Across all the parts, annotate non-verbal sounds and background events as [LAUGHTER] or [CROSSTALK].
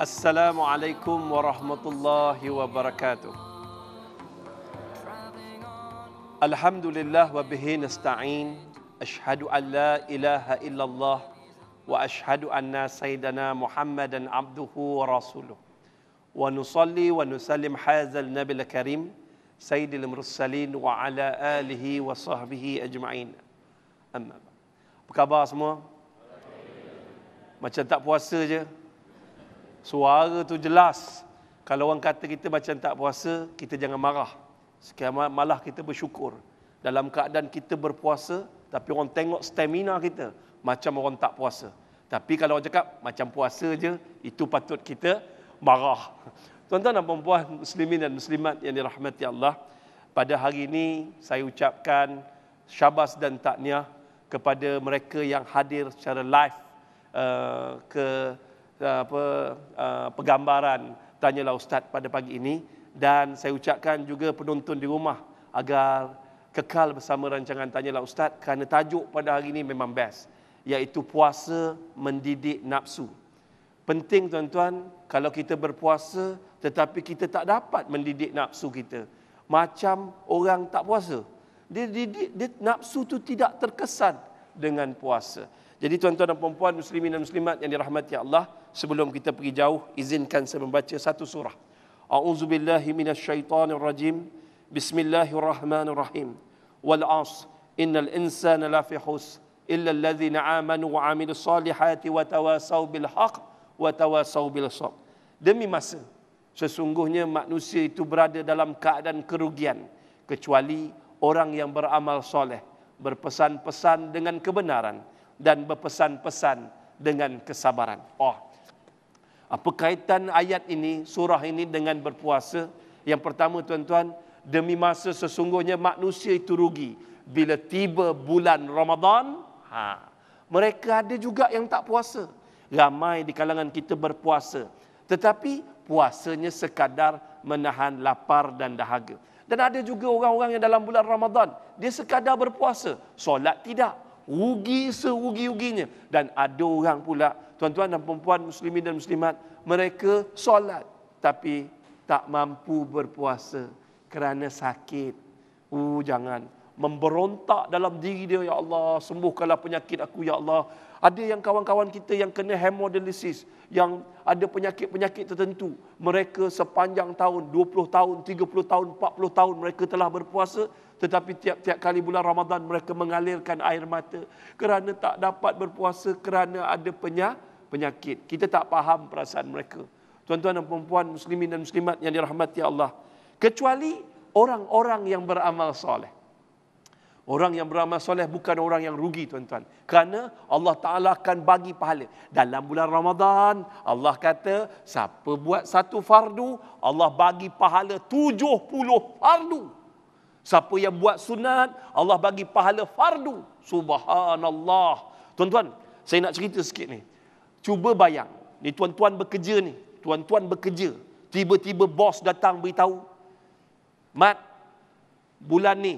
Assalamualaikum warahmatullahi wabarakatuh. Alhamdulillah wa bihi nasta'in. Ashhadu an la ilaha illallah wa ashhadu anna sayyidana Muhammadan abduhu wa rasuluh. Wa nusalli wa nusallim hazal nabil karim sayyidil mursalin wa ala alihi wa sahbihi ajma'in. Amma. Apa khabar semua? Macam tak puasa je. Suara tu jelas. Kalau orang kata kita macam tak puasa, kita jangan marah. Sekiranya malah kita bersyukur. Dalam keadaan kita berpuasa, tapi orang tengok stamina kita, macam orang tak puasa. Tapi kalau orang cakap, macam puasa je, itu patut kita marah. [LAUGHS] Tuan-tuan dan perempuan muslimin dan muslimat yang dirahmati Allah, pada hari ini saya ucapkan syabas dan takniah kepada mereka yang hadir secara live uh, ke Eh, apa eh, pergambaran tanyalah ustaz pada pagi ini dan saya ucapkan juga penonton di rumah agar kekal bersama rancangan tanyalah ustaz kerana tajuk pada hari ini memang best iaitu puasa mendidik nafsu. Penting tuan-tuan kalau kita berpuasa tetapi kita tak dapat mendidik nafsu kita. Macam orang tak puasa. Dia didik dia, nafsu tu tidak terkesan dengan puasa. Jadi tuan-tuan dan puan-puan muslimin dan muslimat yang dirahmati Allah, sebelum kita pergi jauh izinkan saya membaca satu surah billahi a'udzubillahi rajim. bismillahirrahmanirrahim wal 'asr innal insana lafi khusr إلا الذين آمنوا وعملوا الصالحات وتواصوا بالحق وتواصوا بالصبر. Demi masa, sesungguhnya manusia itu berada dalam keadaan kerugian kecuali orang yang beramal soleh, berpesan-pesan dengan kebenaran dan berpesan-pesan dengan kesabaran. Oh, apa kaitan ayat ini, surah ini dengan berpuasa? Yang pertama tuan-tuan, demi masa sesungguhnya manusia itu rugi. Bila tiba bulan Ramadan, ha, mereka ada juga yang tak puasa. Ramai di kalangan kita berpuasa. Tetapi puasanya sekadar menahan lapar dan dahaga. Dan ada juga orang-orang yang dalam bulan Ramadan, dia sekadar berpuasa. Solat tidak. Ugi seugi-uginya. Dan ada orang pula, tuan-tuan dan perempuan muslimin dan muslimat, mereka solat tapi tak mampu berpuasa kerana sakit. Uh, jangan. Memberontak dalam diri dia, Ya Allah, sembuhkanlah penyakit aku, Ya Allah. Ada yang kawan-kawan kita yang kena hemodialisis, yang ada penyakit-penyakit tertentu. Mereka sepanjang tahun, 20 tahun, 30 tahun, 40 tahun mereka telah berpuasa, tetapi tiap-tiap kali bulan Ramadan mereka mengalirkan air mata kerana tak dapat berpuasa kerana ada penyakit. Kita tak faham perasaan mereka. Tuan-tuan dan puan-puan muslimin dan muslimat yang dirahmati Allah. Kecuali orang-orang yang beramal soleh. Orang yang beramal soleh bukan orang yang rugi tuan-tuan. Kerana Allah Ta'ala akan bagi pahala. Dalam bulan Ramadan, Allah kata, siapa buat satu fardu, Allah bagi pahala puluh fardu. Siapa yang buat sunat, Allah bagi pahala fardu. Subhanallah. Tuan-tuan, saya nak cerita sikit ni. Cuba bayang. Ni tuan-tuan bekerja ni. Tuan-tuan bekerja. Tiba-tiba bos datang beritahu. Mat, bulan ni,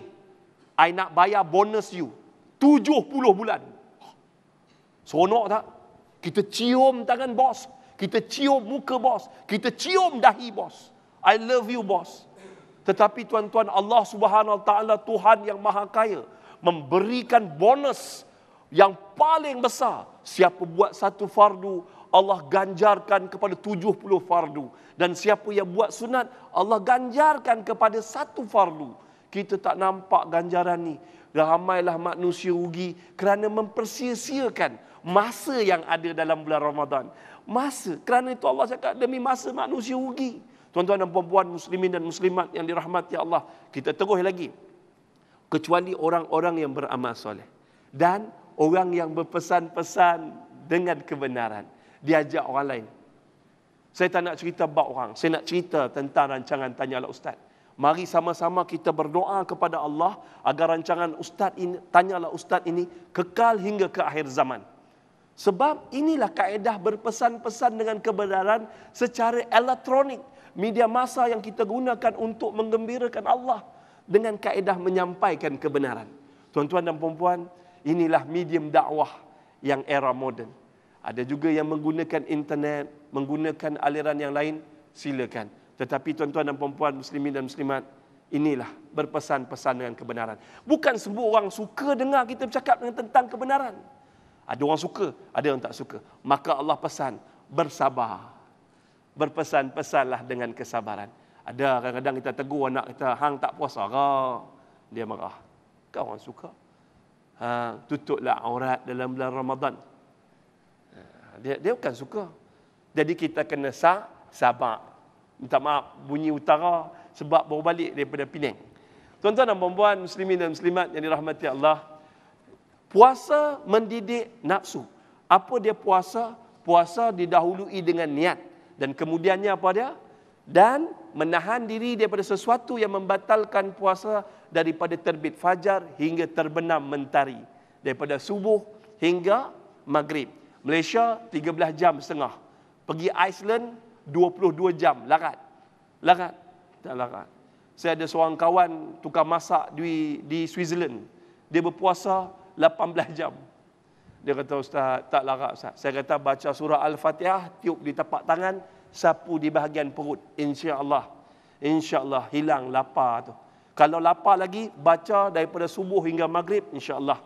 I nak bayar bonus you. 70 bulan. Seronok tak? Kita cium tangan bos. Kita cium muka bos. Kita cium dahi bos. I love you, bos. Tetapi tuan-tuan Allah Subhanahu Wa Taala Tuhan yang Maha Kaya memberikan bonus yang paling besar. Siapa buat satu fardu, Allah ganjarkan kepada tujuh puluh fardu dan siapa yang buat sunat, Allah ganjarkan kepada satu fardu. Kita tak nampak ganjaran ni. Ramailah manusia rugi kerana mempersia masa yang ada dalam bulan Ramadan. Masa kerana itu Allah cakap demi masa manusia rugi. Tuan-tuan dan puan-puan muslimin dan muslimat yang dirahmati Allah, kita teguh lagi. Kecuali orang-orang yang beramal soleh dan orang yang berpesan-pesan dengan kebenaran, diajak orang lain. Saya tak nak cerita bab orang, saya nak cerita tentang rancangan Tanya lah ustaz. Mari sama-sama kita berdoa kepada Allah agar rancangan ustaz ini tanya lah ustaz ini kekal hingga ke akhir zaman. Sebab inilah kaedah berpesan-pesan dengan kebenaran secara elektronik. Media masa yang kita gunakan untuk menggembirakan Allah dengan kaedah menyampaikan kebenaran. Tuan-tuan dan puan-puan, inilah medium dakwah yang era moden. Ada juga yang menggunakan internet, menggunakan aliran yang lain, silakan. Tetapi tuan-tuan dan puan-puan muslimin dan muslimat, inilah berpesan-pesan dengan kebenaran. Bukan semua orang suka dengar kita bercakap tentang kebenaran. Ada orang suka, ada orang tak suka. Maka Allah pesan, bersabar. Berpesan-pesanlah dengan kesabaran. Ada kadang-kadang kita tegur anak kita, hang tak puas arah. Dia marah. Kau orang suka. Ha, tutuplah aurat dalam bulan Ramadan. Ha, dia, dia bukan suka. Jadi kita kena sah, sabar. Minta maaf, bunyi utara sebab baru balik daripada Penang. Tuan-tuan dan puan-puan, muslimin dan muslimat yang dirahmati Allah. Puasa mendidik nafsu. Apa dia puasa? Puasa didahului dengan niat. Dan kemudiannya apa dia? Dan menahan diri daripada sesuatu yang membatalkan puasa daripada terbit fajar hingga terbenam mentari. Daripada subuh hingga maghrib. Malaysia 13 jam setengah. Pergi Iceland 22 jam. Larat. Larat. Tak larat. Saya ada seorang kawan tukar masak di, di Switzerland. Dia berpuasa 18 jam. Dia kata, Ustaz, tak larap. Ustaz. Saya kata, baca surah Al-Fatihah, tiup di tapak tangan, sapu di bahagian perut. InsyaAllah. InsyaAllah, hilang lapar tu. Kalau lapar lagi, baca daripada subuh hingga maghrib, insyaAllah.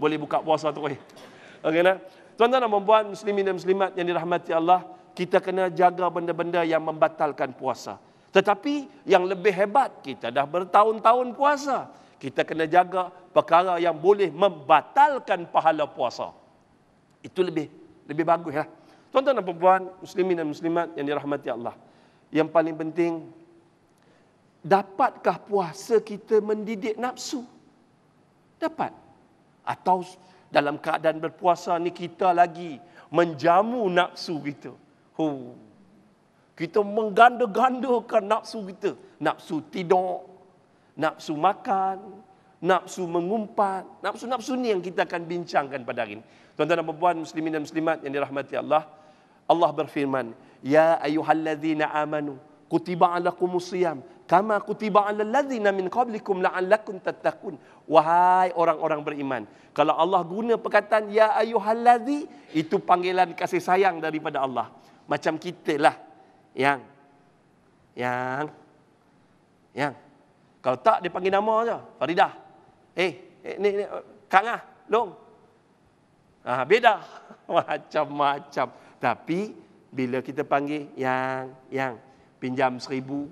Boleh buka puasa tu. Okey, nak? Tuan-tuan dan perempuan, muslimin dan muslimat yang dirahmati Allah, kita kena jaga benda-benda yang membatalkan puasa. Tetapi yang lebih hebat, kita dah bertahun-tahun puasa kita kena jaga perkara yang boleh membatalkan pahala puasa. Itu lebih lebih baguslah. Ya. Tuan-tuan dan puan muslimin dan muslimat yang dirahmati Allah. Yang paling penting dapatkah puasa kita mendidik nafsu? Dapat. Atau dalam keadaan berpuasa ni kita lagi menjamu nafsu kita. Huh. Kita mengganda-gandakan nafsu kita. Nafsu tidur, nafsu makan, nafsu mengumpat, nafsu-nafsu ni yang kita akan bincangkan pada hari ini. Tuan-tuan dan puan-puan muslimin dan muslimat yang dirahmati Allah, Allah berfirman, "Ya ayyuhallazina amanu, kutiba 'alaikumus siyam kama kutiba 'alal ladzina min qablikum la'allakum tattaqun." Wahai orang-orang beriman, kalau Allah guna perkataan ya ayyuhallazi, itu panggilan kasih sayang daripada Allah. Macam kita lah yang yang yang kalau tak, dia panggil nama saja. Faridah. Eh, eh ni, ni, Kang ah, Long. Ah, beda. [LAUGHS] Macam-macam. Tapi, bila kita panggil, yang, yang, pinjam seribu,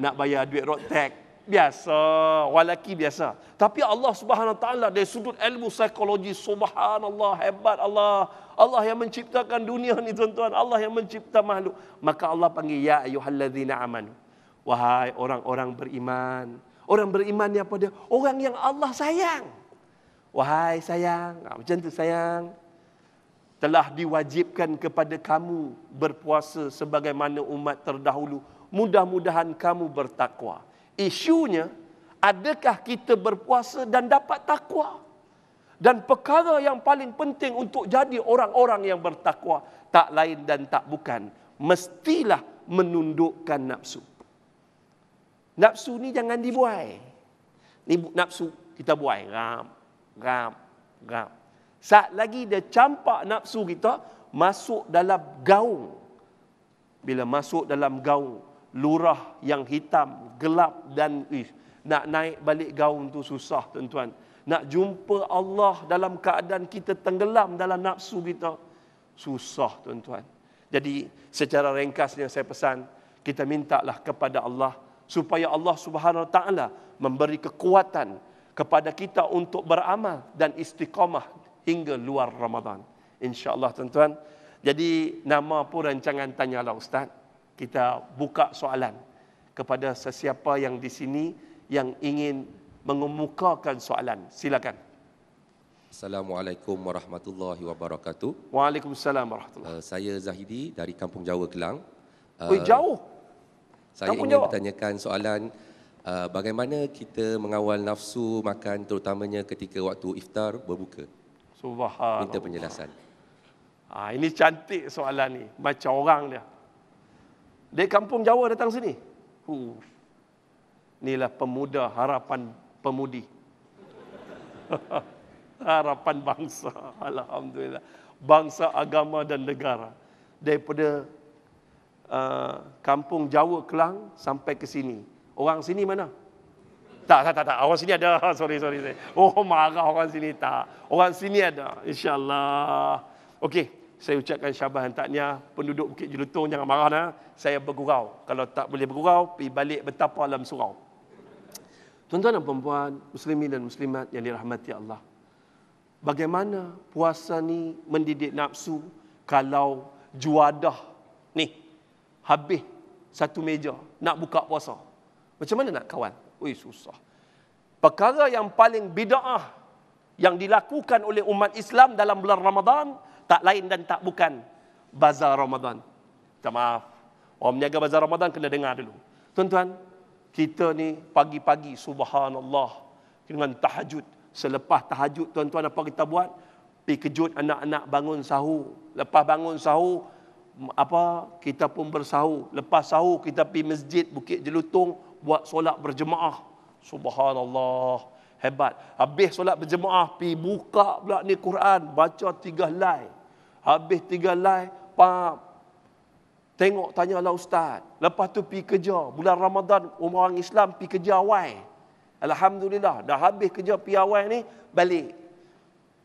nak bayar duit road tax, biasa, walaki biasa. Tapi Allah subhanahu wa ta'ala, dari sudut ilmu psikologi, subhanallah, hebat Allah. Allah yang menciptakan dunia ni tuan-tuan. Allah yang mencipta makhluk. Maka Allah panggil, Ya ayuhalladzina amanu. Wahai orang-orang beriman. Orang beriman ni apa dia? Orang yang Allah sayang. Wahai sayang. Ah, macam tu sayang. Telah diwajibkan kepada kamu berpuasa sebagaimana umat terdahulu. Mudah-mudahan kamu bertakwa. Isunya, adakah kita berpuasa dan dapat takwa? Dan perkara yang paling penting untuk jadi orang-orang yang bertakwa tak lain dan tak bukan mestilah menundukkan nafsu. Nafsu ni jangan dibuai. Ni nafsu kita buai. Ram, ram, ram. Saat lagi dia campak nafsu kita masuk dalam gaung. Bila masuk dalam gaung, lurah yang hitam, gelap dan ih, nak naik balik gaung tu susah tuan-tuan. Nak jumpa Allah dalam keadaan kita tenggelam dalam nafsu kita, susah tuan-tuan. Jadi secara ringkasnya saya pesan, kita mintalah kepada Allah, supaya Allah Subhanahu Wa Taala memberi kekuatan kepada kita untuk beramal dan istiqamah hingga luar Ramadan. Insya-Allah tuan-tuan. Jadi nama pun rancangan lah ustaz. Kita buka soalan kepada sesiapa yang di sini yang ingin mengemukakan soalan. Silakan. Assalamualaikum warahmatullahi wabarakatuh. Waalaikumsalam warahmatullahi. Eh, saya Zahidi dari Kampung Jawa Kelang. Oi jauh. Saya ingin bertanyakan soalan uh, bagaimana kita mengawal nafsu makan terutamanya ketika waktu iftar berbuka. Subhanallah. Minta penjelasan. ha, ini cantik soalan ni. Macam orang dia. Dari kampung Jawa datang sini. Hu. Inilah pemuda harapan pemudi. [LAUGHS] harapan bangsa. Alhamdulillah. Bangsa agama dan negara. Daripada Uh, kampung Jawa Kelang sampai ke sini. Orang sini mana? Tak, tak, tak, tak. Orang sini ada. [LAUGHS] Sorry, sorry, sorry. Oh, marah orang sini. Tak. Orang sini ada. InsyaAllah. Okey. Saya ucapkan syabas dan takniah. Penduduk Bukit Jelutong, jangan marah. Nah. Saya bergurau. Kalau tak boleh bergurau, pergi balik betapa alam surau. Tuan-tuan dan perempuan, muslimin dan muslimat yang dirahmati Allah. Bagaimana puasa ni mendidik nafsu kalau juadah ni habis satu meja nak buka puasa. Macam mana nak kawan? Ui susah. Perkara yang paling bida'ah yang dilakukan oleh umat Islam dalam bulan Ramadan tak lain dan tak bukan bazar Ramadan. Minta maaf. Orang meniaga bazar Ramadan kena dengar dulu. Tuan-tuan, kita ni pagi-pagi subhanallah dengan tahajud. Selepas tahajud, tuan-tuan apa kita buat? Pergi kejut anak-anak bangun sahur. Lepas bangun sahur, apa kita pun bersahur lepas sahur kita pergi masjid Bukit Jelutong buat solat berjemaah subhanallah hebat habis solat berjemaah pi buka pula ni Quran baca tiga helai habis tiga helai pa tengok tanya tanyalah ustaz lepas tu pi kerja bulan Ramadan orang Islam pi kerja awal alhamdulillah dah habis kerja pi awal ni balik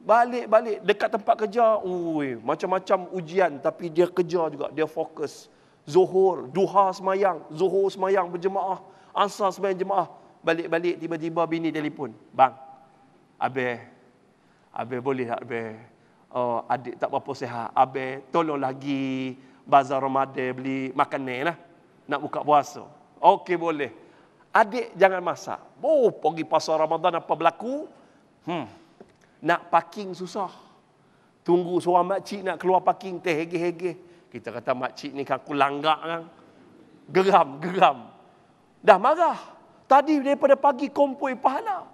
balik-balik dekat tempat kerja, ui, macam-macam ujian tapi dia kerja juga, dia fokus. Zuhur, duha semayang, zuhur semayang berjemaah, asar semayang jemaah. Balik-balik tiba-tiba bini telefon. Bang, abeh, abeh boleh tak abeh? Oh, adik tak apa sihat. Abeh, tolong lagi bazar Ramadan beli makan lah. Nak buka puasa. Okey boleh. Adik jangan masak. Oh, pergi pasar Ramadan apa berlaku? Hmm, nak parking susah. Tunggu seorang makcik nak keluar parking, teh hege-hege. Kita kata makcik ni kan aku langgak kan. Geram, geram. Dah marah. Tadi daripada pagi kompoi pahala.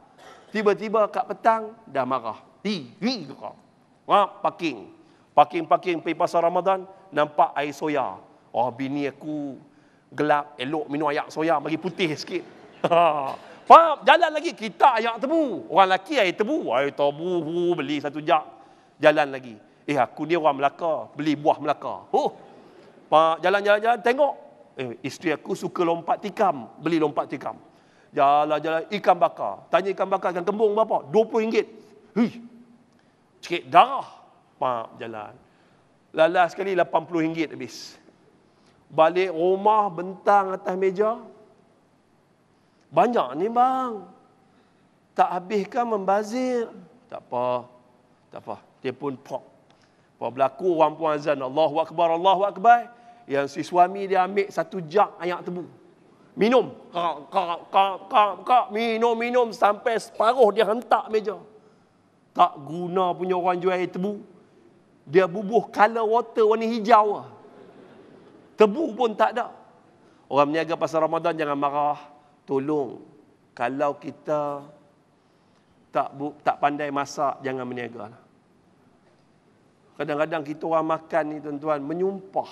Tiba-tiba kat petang, dah marah. Di, di, geram. Ha, parking. Parking-parking pergi pasar Ramadan, nampak air soya. Oh, bini aku gelap, elok minum air soya, bagi putih sikit. [LAUGHS] Ha. Faham? Jalan lagi kita ayak tebu. Orang lelaki ayak tebu. Ayak tebu beli satu jak. Jalan lagi. Eh aku ni orang Melaka. Beli buah Melaka. Oh. Pak jalan-jalan tengok. Eh isteri aku suka lompat tikam. Beli lompat tikam. Jalan-jalan ikan bakar. Tanya ikan bakar ikan kembung berapa? RM20. Hih. Cekik dah Pak jalan. Lala sekali RM80 habis. Balik rumah bentang atas meja. Banyak ni bang. Tak habiskan membazir. Tak apa. Tak apa. Dia pun pok. Apa berlaku orang pun azan. Allahu Akbar, Allahu Akbar. Yang si suami dia ambil satu jak ayak tebu. Minum. Kak, kak, kak, kak, kak. Minum, minum. Sampai separuh dia hentak meja. Tak guna punya orang jual air tebu. Dia bubuh color water warna hijau. Tebu pun tak ada. Orang meniaga pasal Ramadan jangan marah tolong kalau kita tak bu, tak pandai masak jangan berniaga. Lah. Kadang-kadang kita orang makan ni tuan-tuan menyumpah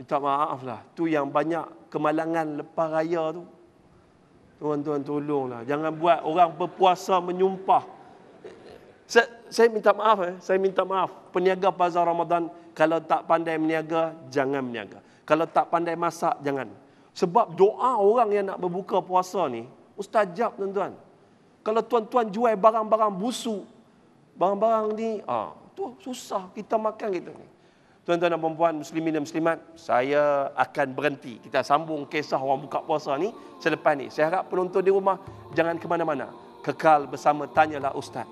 minta maaf lah tu yang banyak kemalangan lepas raya tu. Tuan-tuan tolonglah jangan buat orang berpuasa menyumpah. Saya, saya minta maaf eh. saya minta maaf peniaga pasar Ramadan kalau tak pandai berniaga jangan berniaga. Kalau tak pandai masak jangan. Sebab doa orang yang nak berbuka puasa ni, ustaz jawab tuan-tuan. Kalau tuan-tuan jual barang-barang busuk, barang-barang ni, ah, tu susah kita makan gitu ni. Tuan-tuan dan perempuan muslimin dan muslimat, saya akan berhenti. Kita sambung kisah orang buka puasa ni selepas ni. Saya harap penonton di rumah jangan ke mana-mana. Kekal bersama tanyalah ustaz.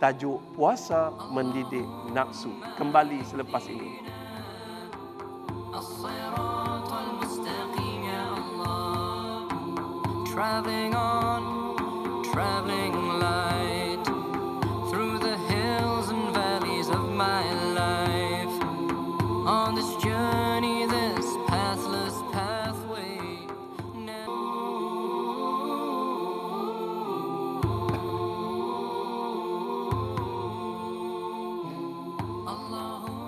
Tajuk puasa mendidik nafsu. Kembali selepas ini. Allah.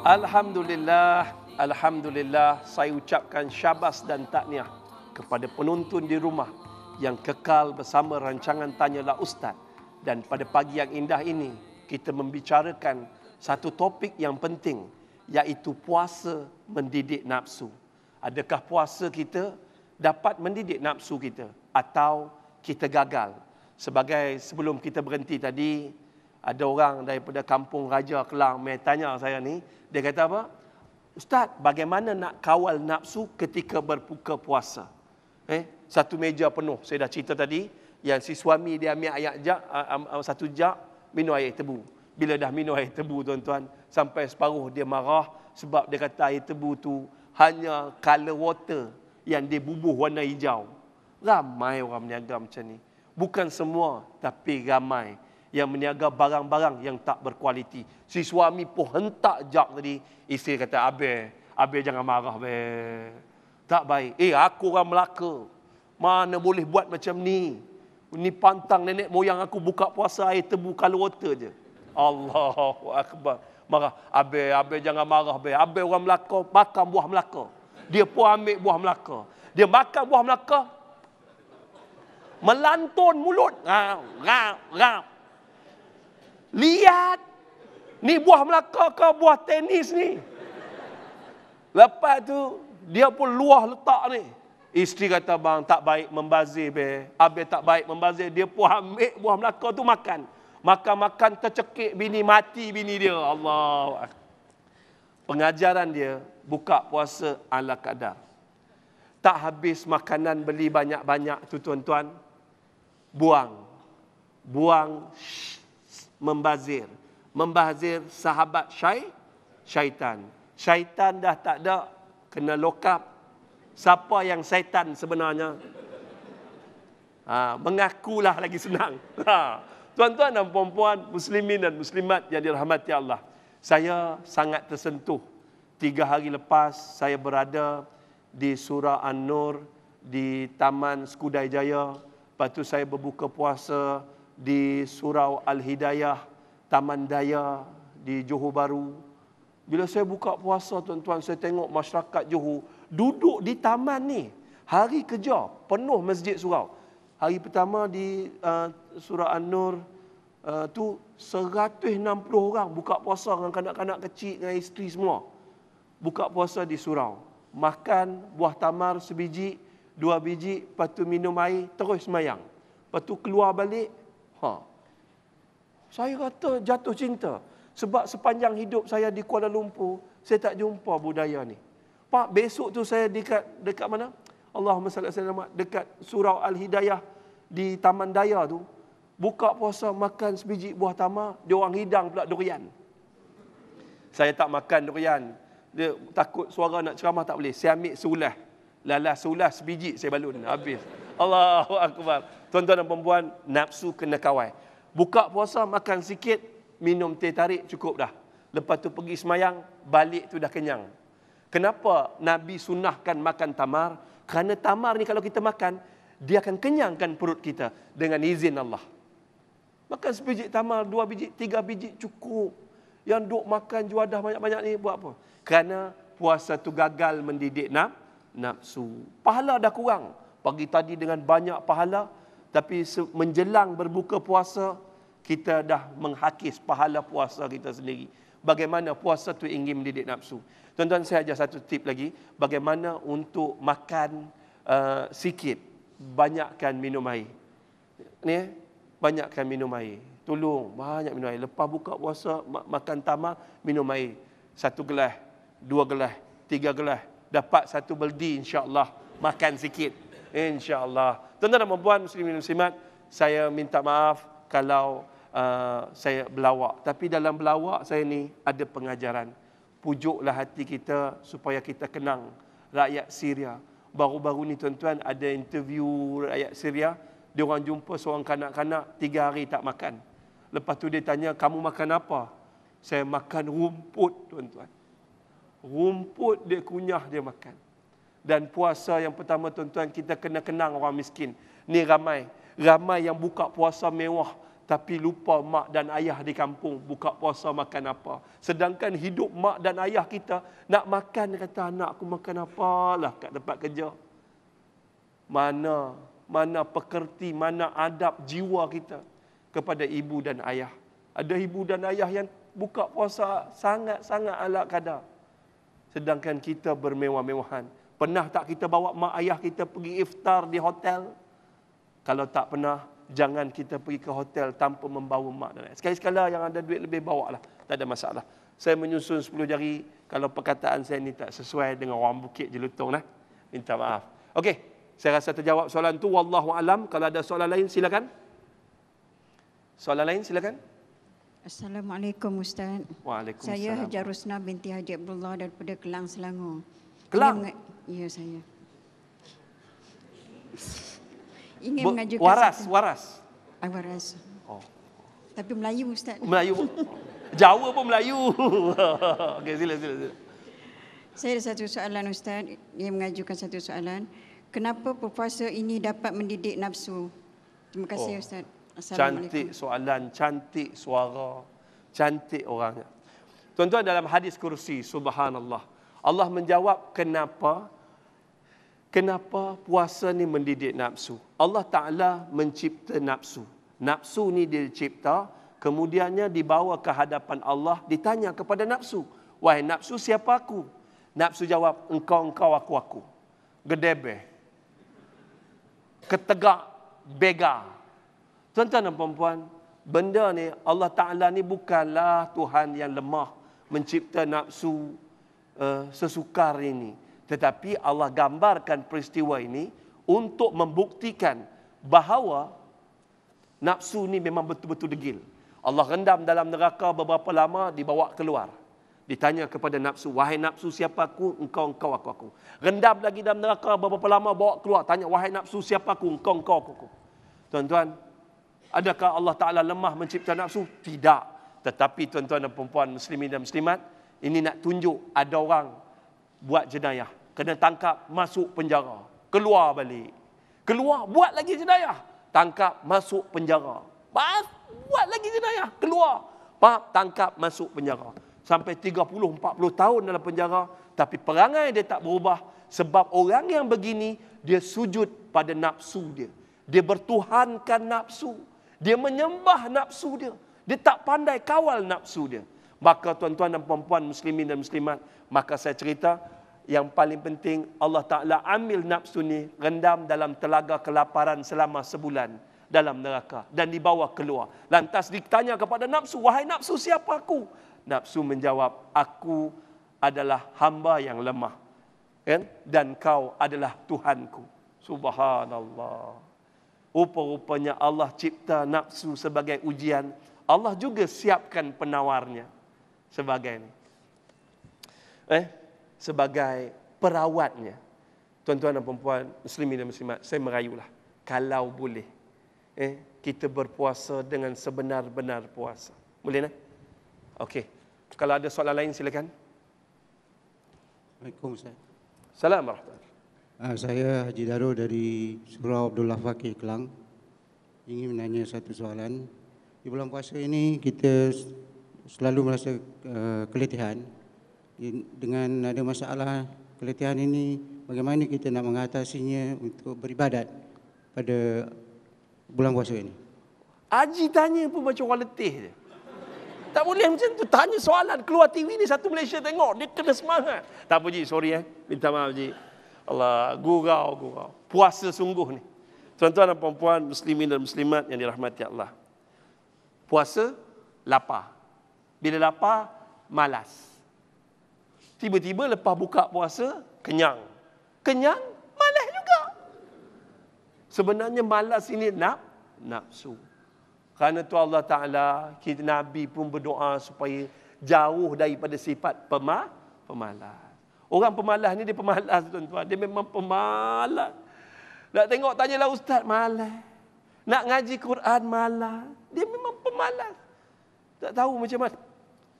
Alhamdulillah. Alhamdulillah saya ucapkan syabas dan takniah kepada penonton di rumah yang kekal bersama rancangan Tanyalah Ustaz. Dan pada pagi yang indah ini, kita membicarakan satu topik yang penting, iaitu puasa mendidik nafsu. Adakah puasa kita dapat mendidik nafsu kita atau kita gagal? Sebagai sebelum kita berhenti tadi, ada orang daripada kampung Raja Kelang yang tanya saya ni, dia kata apa? Ustaz, bagaimana nak kawal nafsu ketika berbuka puasa? Eh, satu meja penuh. Saya dah cerita tadi. Yang si suami dia ambil ayat jak, satu jak, minum air tebu. Bila dah minum air tebu tuan-tuan, sampai separuh dia marah. Sebab dia kata air tebu tu hanya color water yang dia bubuh warna hijau. Ramai orang meniaga macam ni. Bukan semua, tapi ramai yang meniaga barang-barang yang tak berkualiti. Si suami pun hentak jak tadi. Isteri kata, Abel, Abel jangan marah, Abel. Tak baik. Eh, aku orang Melaka. Mana boleh buat macam ni? Ni pantang nenek moyang aku buka puasa air tebu kalau water je. Allahu Akbar. Marah. Abe, abe jangan marah. Abe, abe orang Melaka makan buah Melaka. Dia pun ambil buah Melaka. Dia makan buah Melaka. Melantun mulut. Rau, rau, rau. Lihat. Ni buah Melaka ke buah tenis ni? Lepas tu, dia pun luah letak ni. Isteri kata, bang tak baik membazir be. abe tak baik membazir. Dia pun ambil buah Melaka tu makan. Makan-makan tercekik bini, mati bini dia. Allah. Pengajaran dia, buka puasa ala kadar. Tak habis makanan beli banyak-banyak tu tuan-tuan. Buang. Buang membazir. Membazir sahabat syaitan. Syaitan dah tak ada, kena lock up. Siapa yang syaitan sebenarnya? Ha, mengakulah lagi senang. [LAUGHS] Ha. Tuan-tuan dan puan-puan, muslimin dan muslimat yang dirahmati Allah. Saya sangat tersentuh. Tiga hari lepas, saya berada di Surah An-Nur, di Taman Sekudai Jaya. Lepas itu saya berbuka puasa di Surau Al-Hidayah, Taman Daya di Johor Bahru. Bila saya buka puasa tuan-tuan, saya tengok masyarakat Johor duduk di taman ni. Hari kerja, penuh masjid surau. Hari pertama di uh, surah An-Nur uh, tu 160 orang buka puasa dengan kanak-kanak kecil dengan isteri semua. Buka puasa di surau. Makan buah tamar sebiji, dua biji, lepas minum air, terus semayang. Lepas tu keluar balik, ha. Saya kata jatuh cinta. Sebab sepanjang hidup saya di Kuala Lumpur, saya tak jumpa budaya ni. Pak, besok tu saya dekat dekat mana? Allahumma salli alaihi wasallam dekat surau Al-Hidayah di Taman Daya tu. Buka puasa makan sebiji buah tamar, dia orang hidang pula durian. Saya tak makan durian. Dia takut suara nak ceramah tak boleh. Saya ambil seulah. Lalah seulah sebiji saya balun habis. Allahu akbar. Tuan-tuan dan puan nafsu kena kawal. Buka puasa makan sikit, minum teh tarik cukup dah. Lepas tu pergi semayang, balik tu dah kenyang. Kenapa Nabi sunahkan makan tamar? Kerana tamar ni kalau kita makan, dia akan kenyangkan perut kita dengan izin Allah. Makan sebiji tamar, dua biji, tiga biji cukup. Yang duk makan juadah banyak-banyak ni buat apa? Kerana puasa tu gagal mendidik naf, nafsu. Pahala dah kurang. Pagi tadi dengan banyak pahala, tapi menjelang berbuka puasa, kita dah menghakis pahala puasa kita sendiri. Bagaimana puasa tu ingin mendidik nafsu. Tuan-tuan saya ajar satu tip lagi. Bagaimana untuk makan uh, sikit. Banyakkan minum air. Ni, eh? banyakkan minum air. Tolong banyak minum air. Lepas buka puasa, makan tamar, minum air. Satu gelas, dua gelas, tiga gelas. Dapat satu beldi insyaAllah. Makan sikit. InsyaAllah. Tuan-tuan dan perempuan, muslim dan muslimat. Saya minta maaf kalau Uh, saya berlawak. Tapi dalam berlawak saya ni ada pengajaran. Pujuklah hati kita supaya kita kenang rakyat Syria. Baru-baru ni tuan-tuan ada interview rakyat Syria. Dia orang jumpa seorang kanak-kanak tiga hari tak makan. Lepas tu dia tanya, kamu makan apa? Saya makan rumput tuan-tuan. Rumput dia kunyah dia makan. Dan puasa yang pertama tuan-tuan kita kena kenang orang miskin. Ni ramai. Ramai yang buka puasa mewah tapi lupa mak dan ayah di kampung buka puasa makan apa. Sedangkan hidup mak dan ayah kita nak makan kata anak aku makan apalah kat tempat kerja. Mana mana pekerti, mana adab jiwa kita kepada ibu dan ayah. Ada ibu dan ayah yang buka puasa sangat-sangat ala kadar. Sedangkan kita bermewah-mewahan. Pernah tak kita bawa mak ayah kita pergi iftar di hotel? Kalau tak pernah, jangan kita pergi ke hotel tanpa membawa mak dan ayah. Sekali-sekala yang ada duit lebih bawa lah. Tak ada masalah. Saya menyusun 10 jari. Kalau perkataan saya ni tak sesuai dengan orang bukit jelutong lah. Minta maaf. Okey. Saya rasa terjawab soalan tu. Wallahu alam. Kalau ada soalan lain silakan. Soalan lain silakan. Assalamualaikum Ustaz. Waalaikumsalam. Saya Hajar Rusna binti Haji Abdullah daripada Kelang Selangor. Kelang? Ya saya ingin mengajukan waras satu. waras I waras oh tapi melayu ustaz melayu jawa pun melayu [LAUGHS] okey sila sila sila saya ada satu soalan ustaz ingin mengajukan satu soalan kenapa puasa ini dapat mendidik nafsu terima kasih oh. ustaz cantik soalan cantik suara cantik orangnya. tuan-tuan dalam hadis kursi subhanallah Allah menjawab kenapa Kenapa puasa ni mendidik nafsu? Allah Ta'ala mencipta nafsu. Nafsu ni dicipta, kemudiannya dibawa ke hadapan Allah, ditanya kepada nafsu. Wahai nafsu, siapa aku? Nafsu jawab, engkau, engkau, aku, aku. Gedebe. Ketegak, bega. Tuan-tuan dan perempuan, benda ni Allah Ta'ala ni bukanlah Tuhan yang lemah mencipta nafsu uh, sesukar ini. Tetapi Allah gambarkan peristiwa ini untuk membuktikan bahawa nafsu ini memang betul-betul degil. Allah rendam dalam neraka beberapa lama, dibawa keluar. Ditanya kepada nafsu, wahai nafsu siapa aku, engkau, engkau, aku, aku. Rendam lagi dalam neraka beberapa lama, bawa keluar. Tanya, wahai nafsu siapa aku, engkau, engkau, aku, aku. Tuan-tuan, adakah Allah Ta'ala lemah mencipta nafsu? Tidak. Tetapi tuan-tuan dan perempuan muslimin dan muslimat, ini nak tunjuk ada orang buat jenayah. Kena tangkap, masuk penjara. Keluar balik. Keluar, buat lagi jenayah. Tangkap, masuk penjara. Maaf, buat lagi jenayah. Keluar. pak tangkap, masuk penjara. Sampai 30-40 tahun dalam penjara. Tapi perangai dia tak berubah. Sebab orang yang begini, dia sujud pada nafsu dia. Dia bertuhankan nafsu. Dia menyembah nafsu dia. Dia tak pandai kawal nafsu dia. Maka tuan-tuan dan puan muslimin dan muslimat. Maka saya cerita, yang paling penting Allah Ta'ala ambil nafsu ni rendam dalam telaga kelaparan selama sebulan dalam neraka dan dibawa keluar. Lantas ditanya kepada nafsu, wahai nafsu siapa aku? Nafsu menjawab, aku adalah hamba yang lemah. Kan? Dan kau adalah Tuhanku. Subhanallah. Rupa-rupanya Allah cipta nafsu sebagai ujian. Allah juga siapkan penawarnya. Sebagai ini. Eh, sebagai perawatnya. Tuan-tuan dan puan-puan, muslimin dan muslimat, saya merayulah. Kalau boleh, eh, kita berpuasa dengan sebenar-benar puasa. Boleh tak? Okey. Kalau ada soalan lain, silakan. Assalamualaikum, Ustaz. Assalamualaikum warahmatullahi uh, Saya Haji Daru dari Surau Abdullah Fakir Kelang. Ingin menanya satu soalan. Di bulan puasa ini, kita selalu merasa uh, keletihan dengan ada masalah keletihan ini bagaimana kita nak mengatasinya untuk beribadat pada bulan puasa ini Aji tanya pun macam orang letih je tak boleh macam tu tanya soalan keluar TV ni satu Malaysia tengok dia kena semangat tak apa ji sorry eh minta maaf ji Allah gurau gurau puasa sungguh ni tuan-tuan dan puan-puan muslimin dan muslimat yang dirahmati Allah puasa lapar bila lapar malas tiba-tiba lepas buka puasa kenyang. Kenyang malas juga. Sebenarnya malas ini nak nafsu. Kerana tu Allah Taala kita nabi pun berdoa supaya jauh daripada sifat pemah, pemalas. Orang pemalas ni dia pemalas tuan-tuan. Dia memang pemalas. Nak tengok tanyalah ustaz malas. Nak ngaji Quran malas. Dia memang pemalas. Tak tahu macam mana.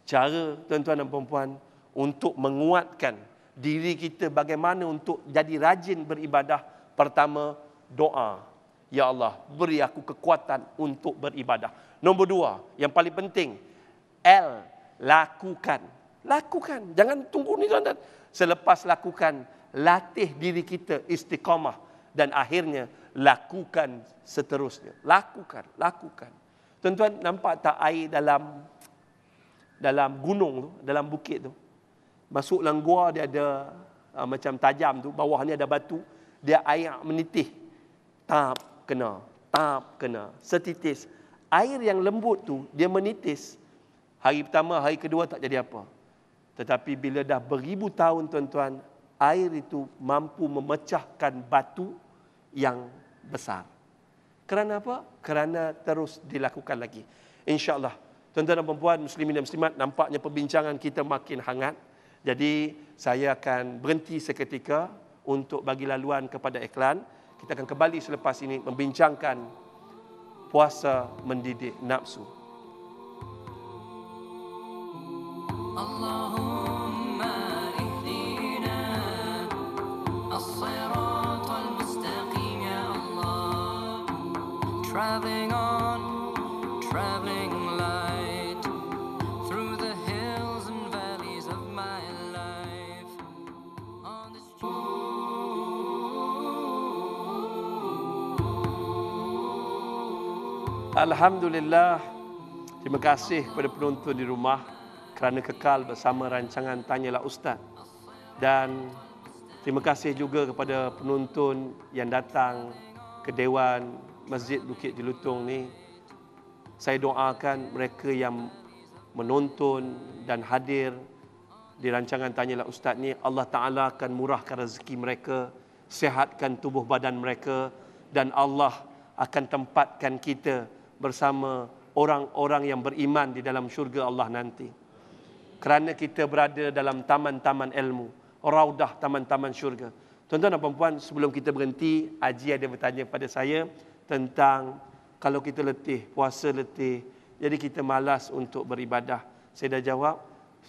Cara tuan-tuan dan perempuan untuk menguatkan diri kita bagaimana untuk jadi rajin beribadah pertama doa ya Allah beri aku kekuatan untuk beribadah nombor dua yang paling penting L lakukan lakukan jangan tunggu ni tuan selepas lakukan latih diri kita istiqamah dan akhirnya lakukan seterusnya lakukan lakukan tuan-tuan nampak tak air dalam dalam gunung tu dalam bukit tu Masuk dalam gua dia ada uh, macam tajam tu, bawah ni ada batu, dia air menitih. Tap kena, tap kena, setitis. Air yang lembut tu dia menitis. Hari pertama, hari kedua tak jadi apa. Tetapi bila dah beribu tahun tuan-tuan, air itu mampu memecahkan batu yang besar. Kerana apa? Kerana terus dilakukan lagi. InsyaAllah. Tuan-tuan dan perempuan, muslimin dan muslimat, nampaknya perbincangan kita makin hangat. Jadi saya akan berhenti seketika untuk bagi laluan kepada iklan. Kita akan kembali selepas ini membincangkan puasa mendidik nafsu. Allahumma Alhamdulillah. Terima kasih kepada penonton di rumah kerana kekal bersama rancangan Tanyalah Ustaz. Dan terima kasih juga kepada penonton yang datang ke Dewan Masjid Bukit Jelutong ni. Saya doakan mereka yang menonton dan hadir di rancangan Tanyalah Ustaz ni Allah Ta'ala akan murahkan rezeki mereka, sehatkan tubuh badan mereka dan Allah akan tempatkan kita bersama orang-orang yang beriman di dalam syurga Allah nanti. Kerana kita berada dalam taman-taman ilmu, raudah taman-taman syurga. Tuan-tuan dan puan sebelum kita berhenti, Haji ada bertanya kepada saya tentang kalau kita letih, puasa letih, jadi kita malas untuk beribadah. Saya dah jawab,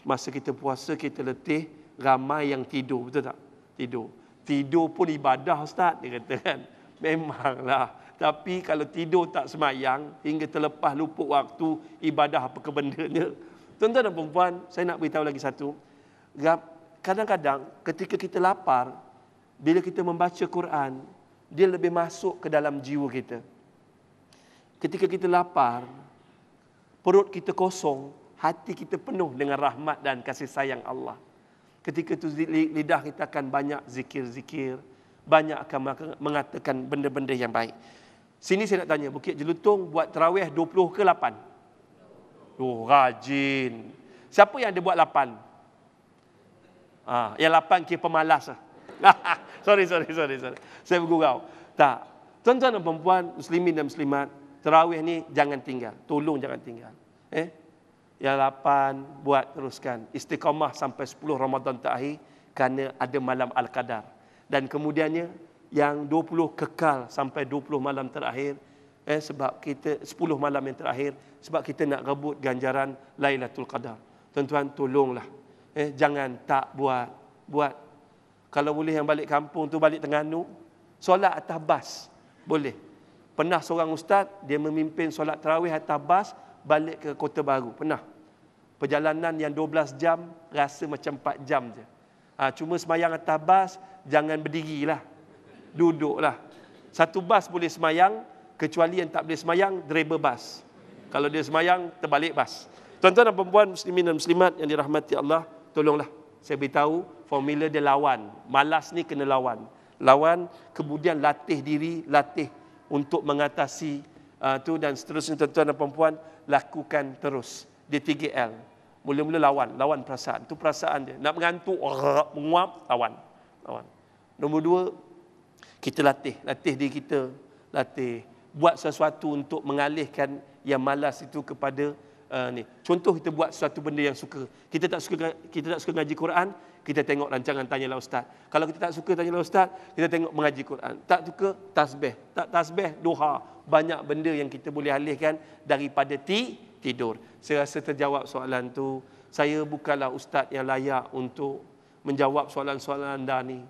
masa kita puasa kita letih, ramai yang tidur, betul tak? Tidur. Tidur pun ibadah Ustaz, dia kata kan. Memanglah. Tapi kalau tidur tak semayang, hingga terlepas luput waktu ibadah apa kebendanya. Tuan-tuan dan perempuan, saya nak beritahu lagi satu. Kadang-kadang ketika kita lapar, bila kita membaca Quran, dia lebih masuk ke dalam jiwa kita. Ketika kita lapar, perut kita kosong, hati kita penuh dengan rahmat dan kasih sayang Allah. Ketika itu lidah kita akan banyak zikir-zikir, banyak akan mengatakan benda-benda yang baik. Sini saya nak tanya, Bukit Jelutong buat terawih 20 ke 8? Oh, rajin. Siapa yang ada buat 8? Ah, yang 8 kira pemalas. Lah. [LAUGHS] sorry, sorry, sorry, sorry. Saya bergurau. Tak. Tuan-tuan dan perempuan, muslimin dan muslimat, terawih ni jangan tinggal. Tolong jangan tinggal. Eh? Yang 8 buat teruskan. Istiqamah sampai 10 Ramadan terakhir kerana ada malam Al-Qadar. Dan kemudiannya, yang 20 kekal sampai 20 malam terakhir eh sebab kita 10 malam yang terakhir sebab kita nak rebut ganjaran Lailatul Qadar. Tuan-tuan tolonglah. Eh jangan tak buat. Buat. Kalau boleh yang balik kampung tu balik Terengganu solat atas bas. Boleh. Pernah seorang ustaz dia memimpin solat tarawih atas bas balik ke Kota Baru. Pernah. Perjalanan yang 12 jam rasa macam 4 jam je. Ha, cuma semayang atas bas jangan berdirilah duduklah. Satu bas boleh semayang, kecuali yang tak boleh semayang, driver bas. Kalau dia semayang, terbalik bas. Tuan-tuan dan perempuan muslimin dan muslimat yang dirahmati Allah, tolonglah. Saya beritahu, formula dia lawan. Malas ni kena lawan. Lawan, kemudian latih diri, latih untuk mengatasi uh, tu dan seterusnya tuan-tuan dan perempuan lakukan terus dia 3L mula-mula lawan lawan perasaan tu perasaan dia nak mengantuk menguap lawan lawan nombor dua kita latih, latih diri kita, latih buat sesuatu untuk mengalihkan yang malas itu kepada uh, ni. Contoh kita buat sesuatu benda yang suka. Kita tak suka kita tak suka mengaji Quran, kita tengok rancangan tanyalah ustaz. Kalau kita tak suka tanyalah ustaz, kita tengok mengaji Quran. Tak suka tasbih, tak tasbih duha. Banyak benda yang kita boleh alihkan daripada ti tidur. Saya rasa terjawab soalan tu. Saya bukanlah ustaz yang layak untuk menjawab soalan-soalan anda ni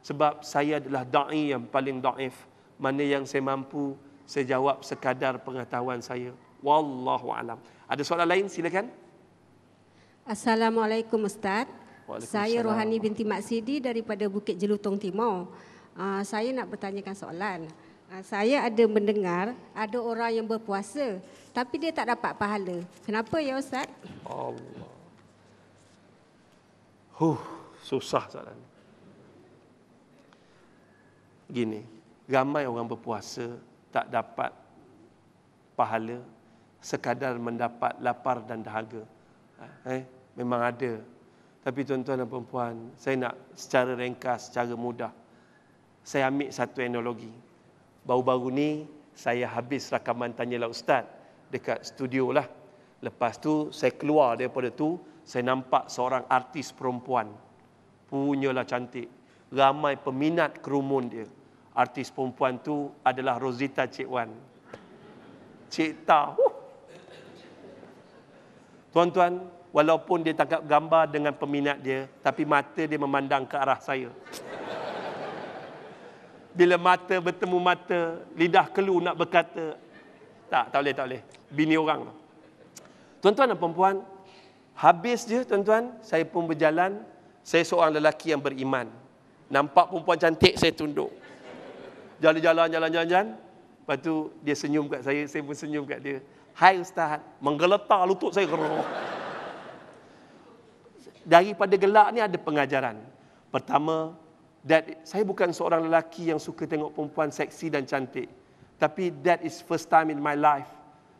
sebab saya adalah da'i yang paling da'if. Mana yang saya mampu, saya jawab sekadar pengetahuan saya. Wallahu a'lam. Ada soalan lain? Silakan. Assalamualaikum Ustaz. Saya Rohani binti Mak Sidi daripada Bukit Jelutong Timur. Uh, saya nak bertanyakan soalan. Uh, saya ada mendengar ada orang yang berpuasa tapi dia tak dapat pahala. Kenapa ya Ustaz? Allah. Huh, susah soalan ni gini. Ramai orang berpuasa tak dapat pahala sekadar mendapat lapar dan dahaga. Ha, eh, memang ada. Tapi tuan-tuan dan perempuan, saya nak secara ringkas, secara mudah. Saya ambil satu analogi. Baru-baru ni saya habis rakaman tanya lah ustaz dekat studio lah. Lepas tu saya keluar daripada tu, saya nampak seorang artis perempuan. Punyalah cantik. Ramai peminat kerumun dia artis perempuan tu adalah Rosita Cik Wan. Cik Ta. Huh. Tuan-tuan, walaupun dia tangkap gambar dengan peminat dia, tapi mata dia memandang ke arah saya. Bila mata bertemu mata, lidah kelu nak berkata, tak, tak boleh, tak boleh. Bini orang. Tuan-tuan dan perempuan, habis je tuan-tuan, saya pun berjalan, saya seorang lelaki yang beriman. Nampak perempuan cantik, saya tunduk jalan-jalan, jalan-jalan. Lepas tu dia senyum kat saya, saya pun senyum kat dia. Hai Ustaz, menggeletak lutut saya. Daripada gelak ni ada pengajaran. Pertama, that saya bukan seorang lelaki yang suka tengok perempuan seksi dan cantik. Tapi that is first time in my life.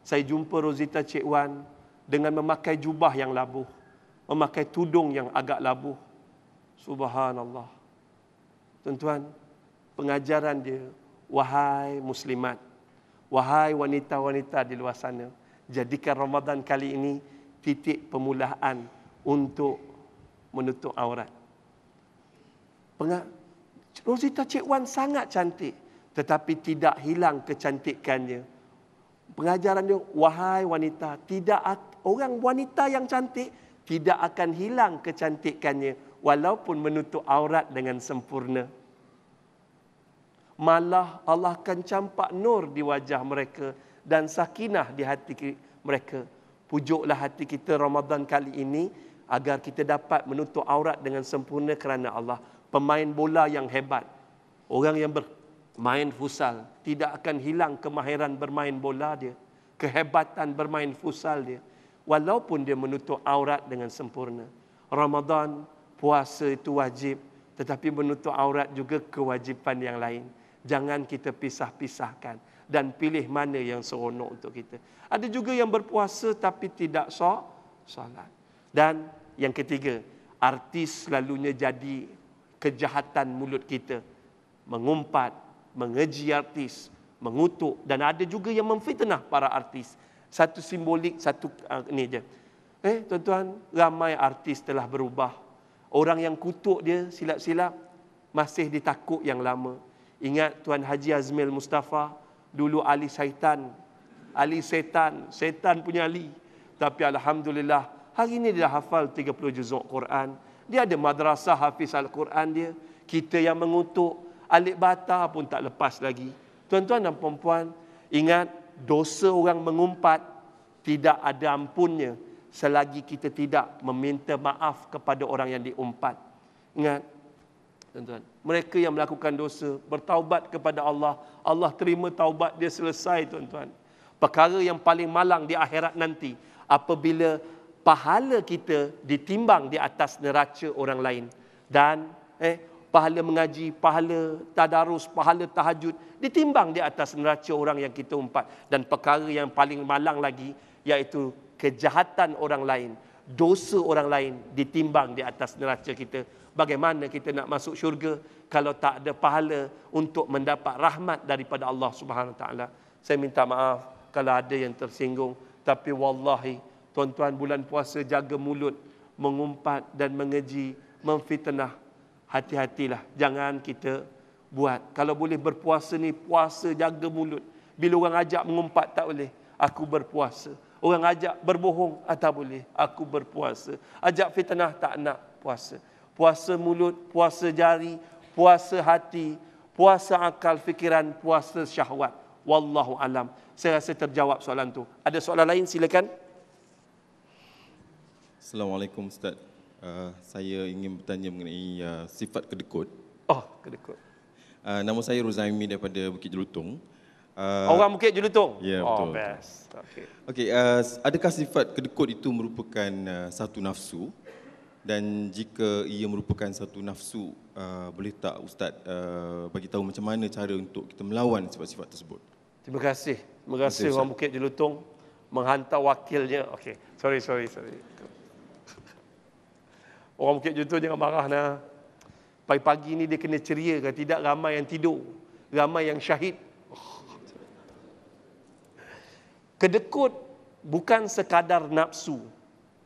Saya jumpa Rosita Cik Wan dengan memakai jubah yang labuh. Memakai tudung yang agak labuh. Subhanallah. Tuan-tuan, pengajaran dia wahai muslimat wahai wanita-wanita di luar sana jadikan Ramadan kali ini titik permulaan untuk menutup aurat pengak Rosita Cik Wan sangat cantik tetapi tidak hilang kecantikannya pengajaran dia wahai wanita tidak orang wanita yang cantik tidak akan hilang kecantikannya walaupun menutup aurat dengan sempurna malah Allah akan campak nur di wajah mereka dan sakinah di hati mereka. Pujuklah hati kita Ramadan kali ini agar kita dapat menutup aurat dengan sempurna kerana Allah. Pemain bola yang hebat, orang yang bermain futsal tidak akan hilang kemahiran bermain bola dia, kehebatan bermain futsal dia walaupun dia menutup aurat dengan sempurna. Ramadan puasa itu wajib tetapi menutup aurat juga kewajipan yang lain jangan kita pisah-pisahkan dan pilih mana yang seronok untuk kita. Ada juga yang berpuasa tapi tidak solat. Dan yang ketiga, artis selalunya jadi kejahatan mulut kita. Mengumpat, mengeji artis, mengutuk dan ada juga yang memfitnah para artis. Satu simbolik, satu uh, ni je. Eh tuan-tuan, ramai artis telah berubah. Orang yang kutuk dia silap-silap masih ditakut yang lama. Ingat Tuan Haji Azmil Mustafa dulu ahli syaitan, ahli setan, setan punya ahli. Tapi alhamdulillah hari ini dia dah hafal 30 juzuk Quran. Dia ada madrasah hafiz Al-Quran dia. Kita yang mengutuk alik bata pun tak lepas lagi. Tuan-tuan dan puan-puan, ingat dosa orang mengumpat tidak ada ampunnya selagi kita tidak meminta maaf kepada orang yang diumpat. Ingat, tuan-tuan. Mereka yang melakukan dosa, bertaubat kepada Allah, Allah terima taubat dia selesai tuan-tuan. Perkara yang paling malang di akhirat nanti apabila pahala kita ditimbang di atas neraca orang lain dan eh pahala mengaji, pahala tadarus, pahala tahajud ditimbang di atas neraca orang yang kita umpat dan perkara yang paling malang lagi iaitu kejahatan orang lain dosa orang lain ditimbang di atas neraca kita. Bagaimana kita nak masuk syurga kalau tak ada pahala untuk mendapat rahmat daripada Allah Subhanahu taala. Saya minta maaf kalau ada yang tersinggung tapi wallahi tuan-tuan bulan puasa jaga mulut mengumpat dan mengeji memfitnah hati-hatilah jangan kita buat kalau boleh berpuasa ni puasa jaga mulut bila orang ajak mengumpat tak boleh aku berpuasa Orang ajak berbohong, ah, tak boleh. Aku berpuasa. Ajak fitnah, tak nak puasa. Puasa mulut, puasa jari, puasa hati, puasa akal fikiran, puasa syahwat. Wallahu alam. Saya rasa terjawab soalan tu. Ada soalan lain silakan. Assalamualaikum Ustaz. Uh, saya ingin bertanya mengenai uh, sifat kedekut. Oh, kedekut. Uh, nama saya Ruzaimi daripada Bukit Jelutong. Uh, Orang Bukit Jelutong? Ya, yeah, oh, betul. Oh, best. Okay. okay uh, adakah sifat kedekut itu merupakan uh, satu nafsu? Dan jika ia merupakan satu nafsu, uh, boleh tak Ustaz uh, bagi tahu macam mana cara untuk kita melawan sifat-sifat tersebut? Terima kasih. Terima kasih Ustaz. Orang Bukit Jelutong menghantar wakilnya. Okay, sorry, sorry, sorry. Orang Bukit Jelutong jangan marah. Nah. Pagi-pagi ini dia kena ceria. Kalau tidak, ramai yang tidur. Ramai yang syahid. Kedekut bukan sekadar nafsu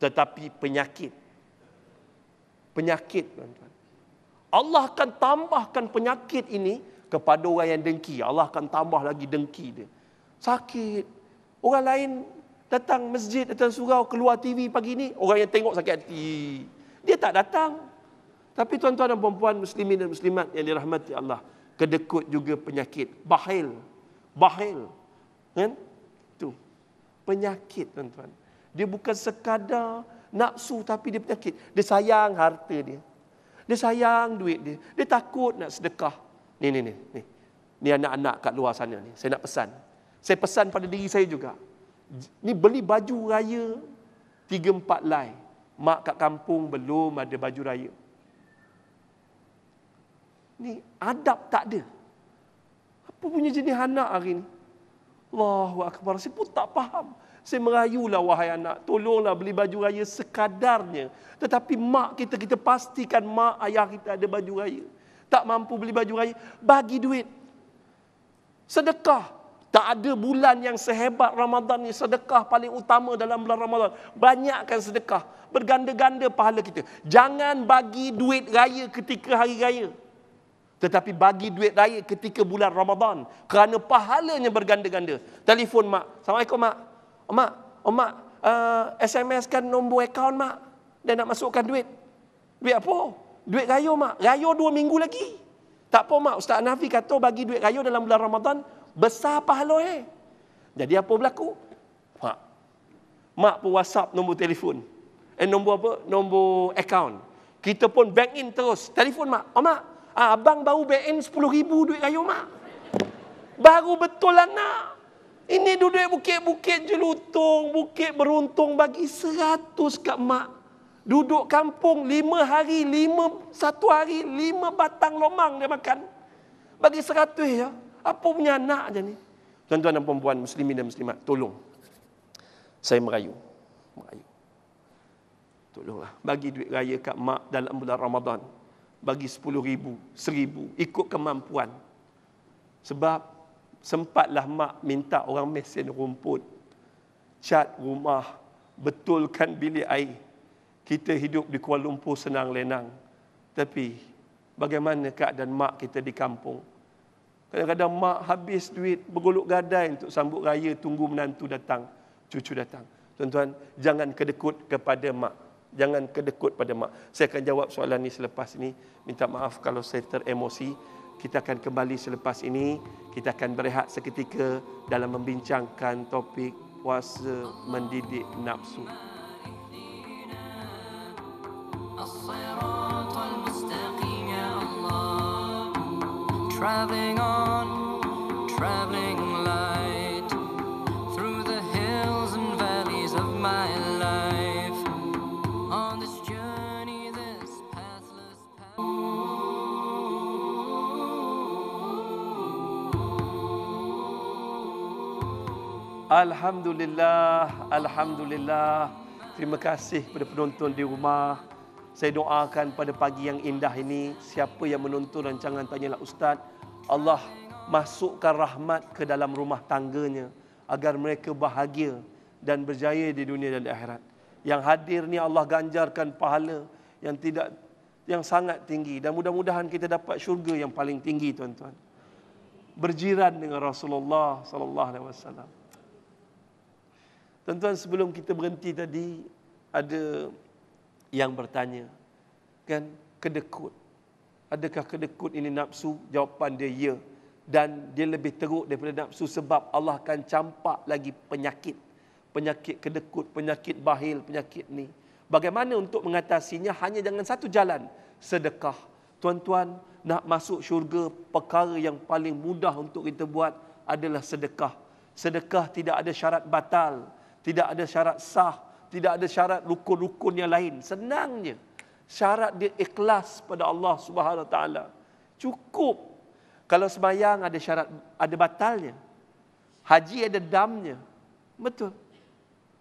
tetapi penyakit. Penyakit tuan-tuan. Allah akan tambahkan penyakit ini kepada orang yang dengki. Allah akan tambah lagi dengki dia. Sakit. Orang lain datang masjid, datang surau, keluar TV pagi ini. Orang yang tengok sakit hati. Dia tak datang. Tapi tuan-tuan dan perempuan muslimin dan muslimat yang dirahmati Allah. Kedekut juga penyakit. Bahil. Bahil. Kan? Ya? penyakit tuan-tuan. Dia bukan sekadar nafsu tapi dia penyakit. Dia sayang harta dia. Dia sayang duit dia. Dia takut nak sedekah. Ni ni ni ni. Ni anak-anak kat luar sana ni. Saya nak pesan. Saya pesan pada diri saya juga. Ni beli baju raya tiga empat lai. Mak kat kampung belum ada baju raya. Ni adab tak ada. Apa punya jenis anak hari ni? Allahu Akbar. Saya pun tak faham. Saya merayulah wahai anak. Tolonglah beli baju raya sekadarnya. Tetapi mak kita, kita pastikan mak ayah kita ada baju raya. Tak mampu beli baju raya, bagi duit. Sedekah. Tak ada bulan yang sehebat Ramadan ni. Sedekah paling utama dalam bulan Ramadan. Banyakkan sedekah. Berganda-ganda pahala kita. Jangan bagi duit raya ketika hari raya. Tetapi bagi duit raya ketika bulan Ramadan. Kerana pahalanya berganda-ganda. Telefon mak. Assalamualaikum mak. Oh, mak, oh, mak uh, eh, SMS kan nombor akaun mak. dan nak masukkan duit. Duit apa? Duit raya mak. Raya dua minggu lagi. Tak apa mak. Ustaz Nafi kata bagi duit raya dalam bulan Ramadan. Besar pahala eh. Jadi apa berlaku? Mak. Mak pun whatsapp nombor telefon. Eh nombor apa? Nombor akaun. Kita pun bank in terus. Telefon mak. Oh mak. Ah, abang baru BN 10 ribu duit raya mak. Baru betul lah nak. Ini duduk bukit-bukit jelutung, bukit beruntung bagi seratus kat mak. Duduk kampung lima hari, lima, satu hari, lima batang lomang dia makan. Bagi seratus ya. Apa punya anak je ni? Tuan-tuan dan perempuan, muslimin dan muslimat, tolong. Saya merayu. Merayu. Tolonglah, bagi duit raya kat mak dalam bulan Ramadan bagi sepuluh ribu, seribu, ikut kemampuan. Sebab sempatlah mak minta orang mesin rumput, cat rumah, betulkan bilik air. Kita hidup di Kuala Lumpur senang lenang. Tapi bagaimana keadaan mak kita di kampung? Kadang-kadang mak habis duit bergolok gadai untuk sambut raya tunggu menantu datang, cucu datang. Tuan-tuan, jangan kedekut kepada mak. Jangan kedekut pada mak. Saya akan jawab soalan ini selepas ini. Minta maaf kalau saya teremosi. Kita akan kembali selepas ini. Kita akan berehat seketika dalam membincangkan topik puasa mendidik nafsu. Ya traveling on, traveling on. Alhamdulillah, Alhamdulillah. Terima kasih kepada penonton di rumah. Saya doakan pada pagi yang indah ini, siapa yang menonton rancangan Tanyalah Ustaz, Allah masukkan rahmat ke dalam rumah tangganya agar mereka bahagia dan berjaya di dunia dan di akhirat. Yang hadir ni Allah ganjarkan pahala yang tidak yang sangat tinggi dan mudah-mudahan kita dapat syurga yang paling tinggi tuan-tuan. Berjiran dengan Rasulullah sallallahu alaihi wasallam. Tuan-tuan sebelum kita berhenti tadi ada yang bertanya kan kedekut. Adakah kedekut ini nafsu? Jawapan dia ya dan dia lebih teruk daripada nafsu sebab Allah akan campak lagi penyakit. Penyakit kedekut, penyakit bahil, penyakit ni. Bagaimana untuk mengatasinya hanya dengan satu jalan, sedekah. Tuan-tuan nak masuk syurga perkara yang paling mudah untuk kita buat adalah sedekah. Sedekah tidak ada syarat batal. Tidak ada syarat sah. Tidak ada syarat rukun-rukun yang lain. Senangnya. Syarat dia ikhlas pada Allah Subhanahu Taala. Cukup. Kalau sembahyang ada syarat ada batalnya. Haji ada damnya. Betul.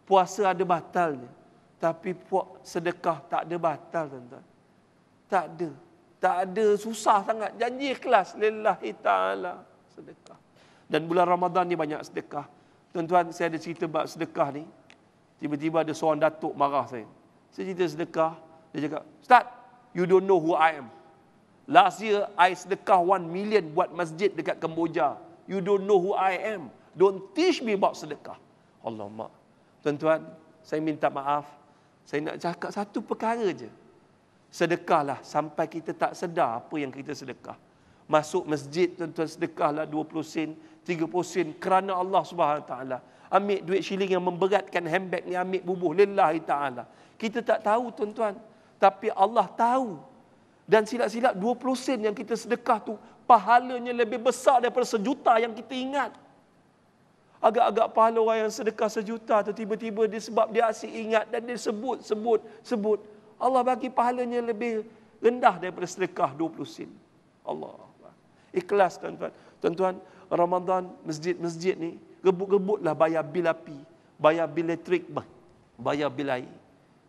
Puasa ada batalnya. Tapi puak sedekah tak ada batal tuan-tuan. Tak ada. Tak ada susah sangat. Janji ikhlas. Lillahi ta'ala. Sedekah. Dan bulan Ramadan ni banyak sedekah. Tuan-tuan, saya ada cerita bab sedekah ni. Tiba-tiba ada seorang datuk marah saya. Saya cerita sedekah. Dia cakap, Ustaz, you don't know who I am. Last year, I sedekah one million buat masjid dekat Kemboja. You don't know who I am. Don't teach me about sedekah. Allah mak. Tuan-tuan, saya minta maaf. Saya nak cakap satu perkara je. Sedekahlah sampai kita tak sedar apa yang kita sedekah. Masuk masjid, tuan-tuan, sedekahlah 20 sen, 30 sen kerana Allah Subhanahu taala. Ambil duit syiling yang memberatkan handbag ni ambil bubuh lillahi taala. Kita tak tahu tuan-tuan, tapi Allah tahu. Dan silap-silap 20 sen yang kita sedekah tu pahalanya lebih besar daripada sejuta yang kita ingat. Agak-agak pahala orang yang sedekah sejuta tu tiba-tiba disebab dia asyik ingat dan dia sebut, sebut, sebut. Allah bagi pahalanya lebih rendah daripada sedekah 20 sen. Allah. Ikhlas tuan-tuan. Tuan-tuan, Ramadan masjid-masjid ni rebut-rebutlah bayar bil api, bayar bil elektrik, bayar bil air.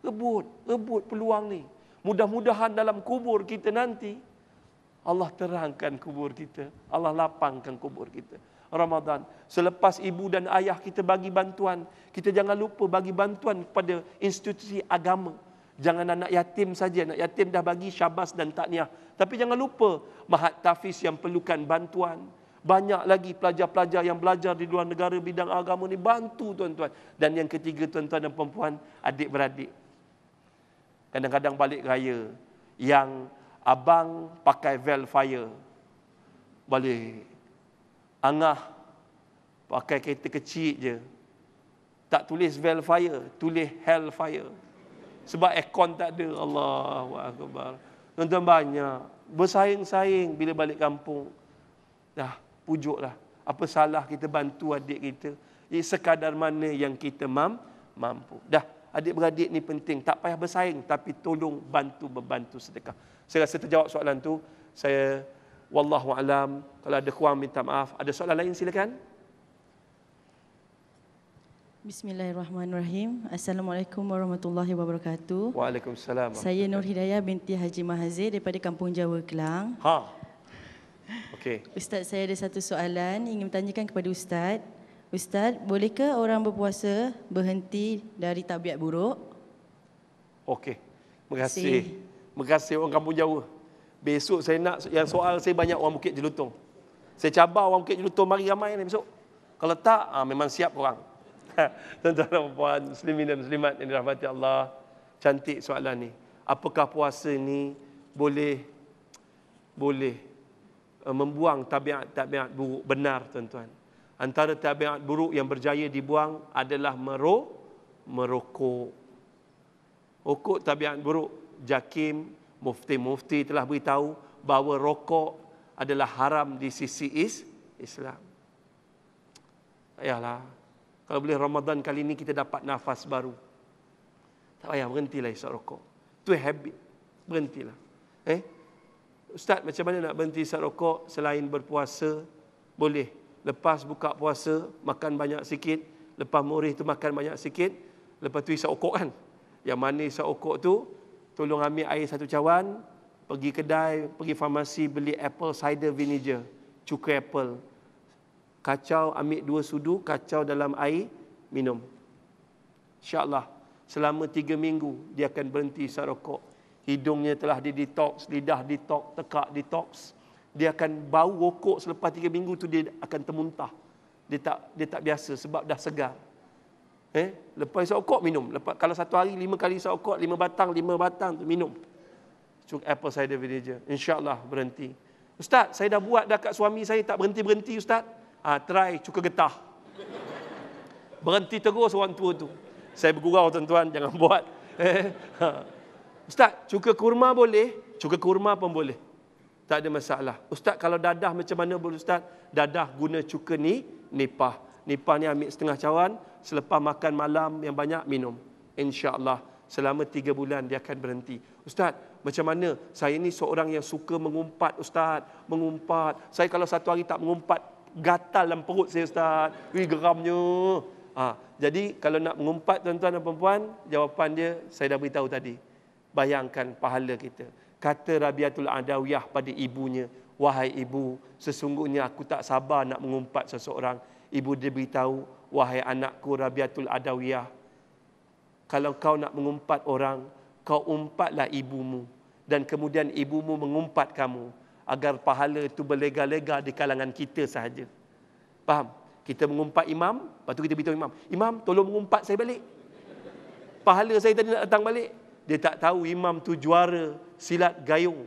Rebut, rebut peluang ni. Mudah-mudahan dalam kubur kita nanti Allah terangkan kubur kita, Allah lapangkan kubur kita. Ramadan. Selepas ibu dan ayah kita bagi bantuan, kita jangan lupa bagi bantuan kepada institusi agama. Jangan anak yatim saja, anak yatim dah bagi syabas dan takniah. Tapi jangan lupa mahat tafiz yang perlukan bantuan, banyak lagi pelajar-pelajar yang belajar di luar negara bidang agama ni bantu tuan-tuan. Dan yang ketiga tuan-tuan dan perempuan, adik-beradik. Kadang-kadang balik raya yang abang pakai fire Balik angah pakai kereta kecil je. Tak tulis fire tulis hell fire Sebab aircon tak ada. Allahuakbar. Tuan-tuan banyak bersaing-saing bila balik kampung. Dah pujuklah. Apa salah kita bantu adik kita. Ia sekadar mana yang kita mam, mampu. Dah, adik-beradik ni penting. Tak payah bersaing, tapi tolong bantu berbantu sedekah. Saya rasa terjawab soalan tu. Saya, wallahu Kalau ada kurang minta maaf. Ada soalan lain silakan. Bismillahirrahmanirrahim. Assalamualaikum warahmatullahi wabarakatuh. Waalaikumsalam. Saya Nur Hidayah binti Haji Mahazir daripada Kampung Jawa, Kelang. Ha. Okey. Ustaz saya ada satu soalan ingin tanyakan kepada ustaz. Ustaz, bolehkah orang berpuasa berhenti dari tabiat buruk? Okey. Mengasih. Mengasih orang kampung Jawa. Besok saya nak yang soal saya banyak orang Bukit Jelutong. Saya cabar orang Bukit Jelutong mari ramai ni besok. Kalau tak, ha, memang siap orang. [LAUGHS] Tuan-tuan dan puan muslimin dan muslimat yang dirahmati Allah. Cantik soalan ni. Apakah puasa ni boleh boleh Eh, membuang tabiat-tabiat buruk benar tuan-tuan. Antara tabiat buruk yang berjaya dibuang adalah merok, merokok. Rokok tabiat buruk. Jakim, mufti-mufti telah beritahu bahawa rokok adalah haram di sisi is, Islam. Ayahlah, kalau boleh Ramadan kali ini kita dapat nafas baru. Tak payah lah isap rokok. tu habit. Berhentilah. Eh? Ustaz macam mana nak berhenti hisap rokok selain berpuasa? Boleh. Lepas buka puasa, makan banyak sikit. Lepas murih tu makan banyak sikit. Lepas tu hisap rokok kan? Yang mana hisap rokok tu, tolong ambil air satu cawan, pergi kedai, pergi farmasi, beli apple cider vinegar, cukai apple. Kacau, ambil dua sudu, kacau dalam air, minum. InsyaAllah, selama tiga minggu, dia akan berhenti hisap rokok hidungnya telah didetox, lidah detox, tekak detox, dia akan bau rokok selepas tiga minggu tu dia akan termuntah. Dia tak dia tak biasa sebab dah segar. Eh, lepas isap rokok minum. Lepas, kalau satu hari lima kali isap rokok, lima batang, lima batang tu minum. Cuk apple cider vinegar. InsyaAllah berhenti. Ustaz, saya dah buat dah kat suami saya tak berhenti-berhenti Ustaz. Ha, try cuka getah. Berhenti terus orang tua tu. Saya bergurau tuan-tuan, jangan [LAUGHS] buat. Eh? Ha. Ustaz, cuka kurma boleh? Cuka kurma pun boleh. Tak ada masalah. Ustaz, kalau dadah macam mana boleh Ustaz? Dadah guna cuka ni, nipah. Nipah ni ambil setengah cawan, selepas makan malam yang banyak, minum. InsyaAllah, selama tiga bulan dia akan berhenti. Ustaz, macam mana? Saya ni seorang yang suka mengumpat Ustaz. Mengumpat. Saya kalau satu hari tak mengumpat, gatal dalam perut saya Ustaz. Ui, geramnya. Ha. Jadi, kalau nak mengumpat tuan-tuan dan perempuan, jawapan dia saya dah beritahu tadi bayangkan pahala kita. Kata Rabiatul Adawiyah pada ibunya, wahai ibu, sesungguhnya aku tak sabar nak mengumpat seseorang. Ibu dia beritahu, wahai anakku Rabiatul Adawiyah, kalau kau nak mengumpat orang, kau umpatlah ibumu. Dan kemudian ibumu mengumpat kamu agar pahala itu berlega-lega di kalangan kita sahaja. Faham? Kita mengumpat imam, lepas tu kita beritahu imam, imam tolong mengumpat saya balik. Pahala saya tadi nak datang balik, dia tak tahu imam tu juara silat gayung.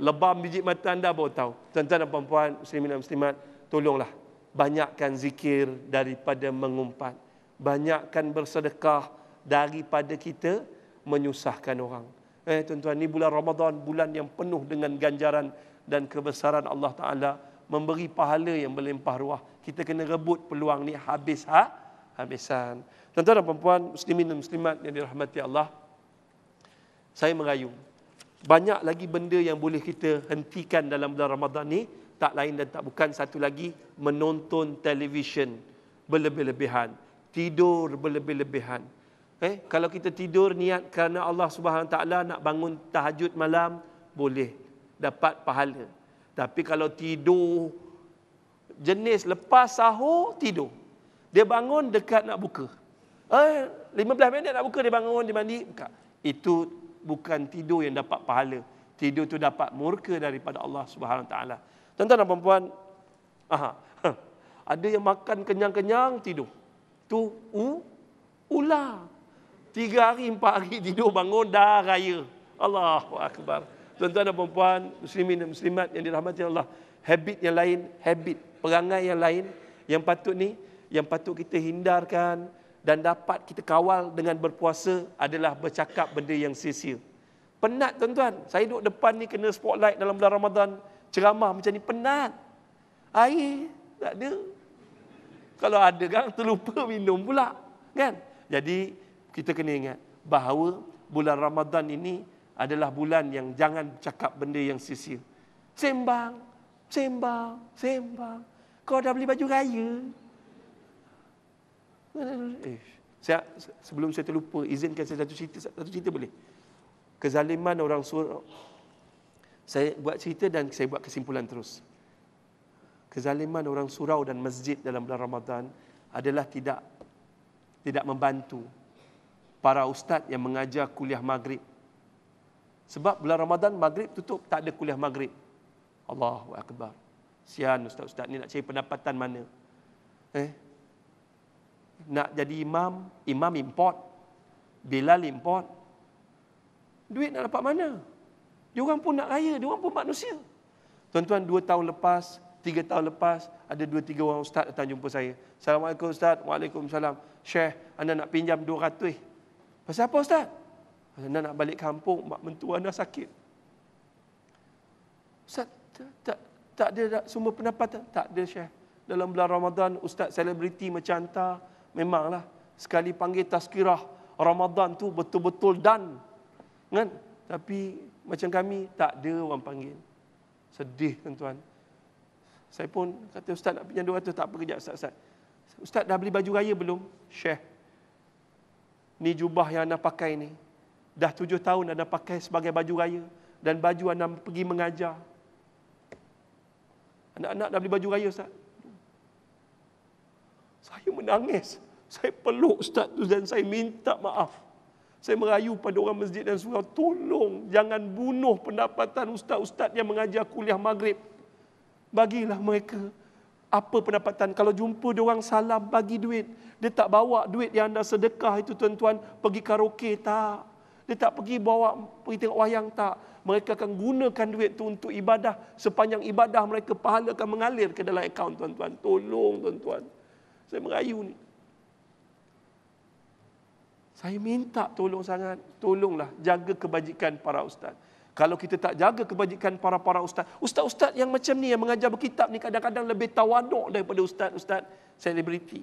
Lebam biji mata anda baru tahu. Tuan-tuan dan puan-puan, muslimin dan muslimat, tolonglah. Banyakkan zikir daripada mengumpat. Banyakkan bersedekah daripada kita menyusahkan orang. Eh tuan-tuan, ni bulan Ramadan, bulan yang penuh dengan ganjaran dan kebesaran Allah Ta'ala memberi pahala yang berlimpah ruah. Kita kena rebut peluang ni habis ha? habisan. Tuan-tuan dan puan-puan, muslimin dan muslimat yang dirahmati Allah, saya merayu. Banyak lagi benda yang boleh kita hentikan dalam bulan Ramadan ni, tak lain dan tak bukan satu lagi menonton televisyen berlebih-lebihan, tidur berlebih-lebihan. Eh, kalau kita tidur niat kerana Allah Subhanahu taala nak bangun tahajud malam, boleh dapat pahala. Tapi kalau tidur jenis lepas sahur tidur. Dia bangun dekat nak buka. Eh, 15 minit nak buka dia bangun, dia mandi, buka. Itu bukan tidur yang dapat pahala. Tidur tu dapat murka daripada Allah Subhanahu Wa Taala. Tuan-tuan dan puan-puan, ha, ada yang makan kenyang-kenyang tidur. Tu u ular. Tiga hari, empat hari tidur bangun dah raya. Allahu Akbar. Tuan-tuan dan puan-puan, muslimin dan muslimat yang dirahmati Allah. Habit yang lain, habit, perangai yang lain, yang patut ni, yang patut kita hindarkan, dan dapat kita kawal dengan berpuasa adalah bercakap benda yang sia-sia. Penat tuan-tuan. Saya duduk depan ni kena spotlight dalam bulan Ramadan. Ceramah macam ni penat. Air tak ada. Kalau ada kan terlupa minum pula. Kan? Jadi kita kena ingat bahawa bulan Ramadan ini adalah bulan yang jangan cakap benda yang sia-sia. Sembang, sembang, sembang. Kau dah beli baju raya. Eh, saya sebelum saya terlupa izinkan saya satu cerita satu cerita boleh. Kezaliman orang surau. Saya buat cerita dan saya buat kesimpulan terus. Kezaliman orang surau dan masjid dalam bulan Ramadan adalah tidak tidak membantu para ustaz yang mengajar kuliah maghrib. Sebab bulan Ramadan maghrib tutup tak ada kuliah maghrib. Allahu akbar. Sian ustaz-ustaz ni nak cari pendapatan mana? Eh, nak jadi imam, imam import, Bilal import. Duit nak dapat mana? Dia orang pun nak raya, dia orang pun manusia. Tuan-tuan, dua tahun lepas, tiga tahun lepas, ada dua tiga orang ustaz datang jumpa saya. Assalamualaikum ustaz, waalaikumsalam. Syekh, anda nak pinjam dua ratus. Pasal apa ustaz? Pasal anda nak balik kampung, mak mentua anda sakit. Ustaz, tak, tak, tak ada sumber pendapatan? Tak ada Syekh. Dalam bulan Ramadan, ustaz selebriti macam hantar. Memanglah sekali panggil tazkirah Ramadan tu betul-betul dan kan tapi macam kami tak ada orang panggil. Sedih tuan-tuan. Saya pun kata ustaz nak pinjam 200 tak kerja ustaz ustaz. Ustaz dah beli baju raya belum? Syekh. Ni jubah yang anda pakai ni. Dah tujuh tahun anda pakai sebagai baju raya. Dan baju anda pergi mengajar. Anak-anak dah beli baju raya Ustaz. Saya menangis. Saya peluk ustaz tu dan saya minta maaf. Saya merayu pada orang masjid dan surau, tolong jangan bunuh pendapatan ustaz-ustaz yang mengajar kuliah maghrib. Bagilah mereka apa pendapatan. Kalau jumpa dia orang salam, bagi duit. Dia tak bawa duit yang anda sedekah itu tuan-tuan pergi karaoke, tak. Dia tak pergi bawa pergi tengok wayang, tak. Mereka akan gunakan duit itu untuk ibadah. Sepanjang ibadah mereka pahala akan mengalir ke dalam akaun tuan-tuan. Tolong tuan-tuan. Saya merayu ni. Saya minta tolong sangat. Tolonglah jaga kebajikan para ustaz. Kalau kita tak jaga kebajikan para-para ustaz. Ustaz-ustaz yang macam ni, yang mengajar berkitab ni kadang-kadang lebih tawaduk daripada ustaz-ustaz selebriti.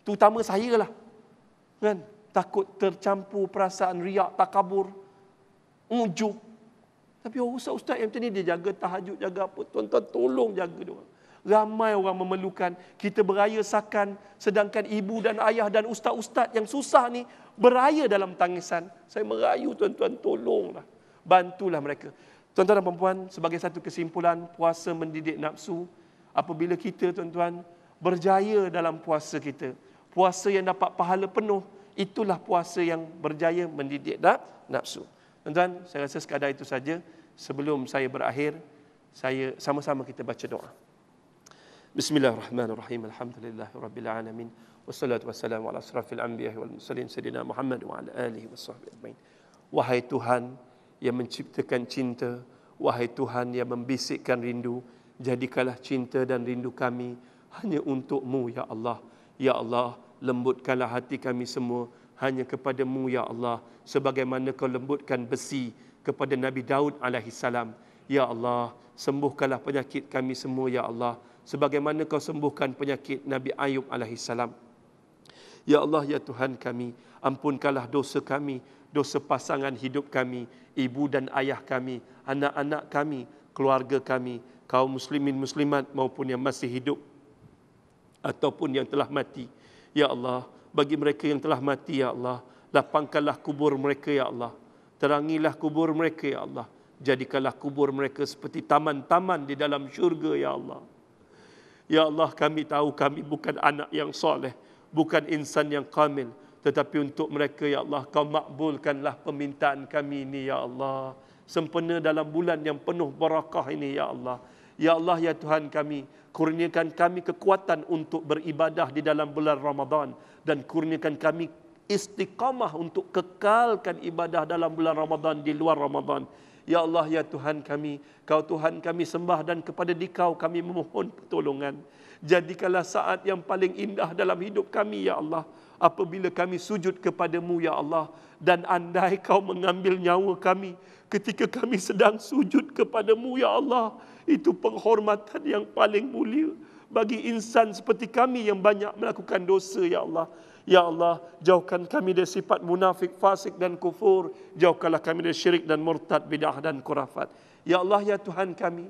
Terutama saya lah. Kan? Takut tercampur perasaan riak, takabur, ujub. Tapi oh, ustaz-ustaz yang macam ni, dia jaga tahajud, jaga apa. Tuan-tuan tolong jaga dia orang ramai orang memerlukan. Kita beraya sakan sedangkan ibu dan ayah dan ustaz-ustaz yang susah ni beraya dalam tangisan. Saya merayu tuan-tuan tolonglah. Bantulah mereka. Tuan-tuan dan puan-puan, sebagai satu kesimpulan, puasa mendidik nafsu. Apabila kita tuan-tuan berjaya dalam puasa kita, puasa yang dapat pahala penuh, itulah puasa yang berjaya mendidik nafsu. Tuan-tuan, saya rasa sekadar itu saja. Sebelum saya berakhir, saya sama-sama kita baca doa. Bismillahirrahmanirrahim. Alhamdulillahirrabbilalamin. Wassalatu wassalamu ala asrafil anbiya wal mursalin sayyidina Muhammad wa ala alihi wasahbihi ajmain. Wahai Tuhan yang menciptakan cinta, wahai Tuhan yang membisikkan rindu, jadikanlah cinta dan rindu kami hanya untuk-Mu ya Allah. Ya Allah, lembutkanlah hati kami semua hanya kepada-Mu ya Allah, sebagaimana Kau lembutkan besi kepada Nabi Daud alaihi salam. Ya Allah, sembuhkanlah penyakit kami semua ya Allah sebagaimana kau sembuhkan penyakit Nabi Ayub alaihissalam. Ya Allah ya Tuhan kami, ampunkanlah dosa kami, dosa pasangan hidup kami, ibu dan ayah kami, anak-anak kami, keluarga kami, kaum muslimin muslimat maupun yang masih hidup ataupun yang telah mati. Ya Allah, bagi mereka yang telah mati ya Allah, lapangkanlah kubur mereka ya Allah. Terangilah kubur mereka ya Allah. Jadikanlah kubur mereka seperti taman-taman di dalam syurga ya Allah. Ya Allah kami tahu kami bukan anak yang soleh, bukan insan yang kamil. Tetapi untuk mereka, Ya Allah, kau makbulkanlah permintaan kami ini, Ya Allah. Sempena dalam bulan yang penuh barakah ini, Ya Allah. Ya Allah, Ya Tuhan kami, kurniakan kami kekuatan untuk beribadah di dalam bulan Ramadan. Dan kurniakan kami istiqamah untuk kekalkan ibadah dalam bulan Ramadan di luar Ramadan. Ya Allah, Ya Tuhan kami, Kau Tuhan kami sembah dan kepada dikau kami memohon pertolongan. Jadikanlah saat yang paling indah dalam hidup kami, Ya Allah. Apabila kami sujud kepadamu, Ya Allah. Dan andai kau mengambil nyawa kami ketika kami sedang sujud kepadamu, Ya Allah. Itu penghormatan yang paling mulia bagi insan seperti kami yang banyak melakukan dosa, Ya Allah. Ya Allah, jauhkan kami dari sifat munafik, fasik dan kufur. Jauhkanlah kami dari syirik dan murtad, bid'ah dan kurafat. Ya Allah, ya Tuhan kami.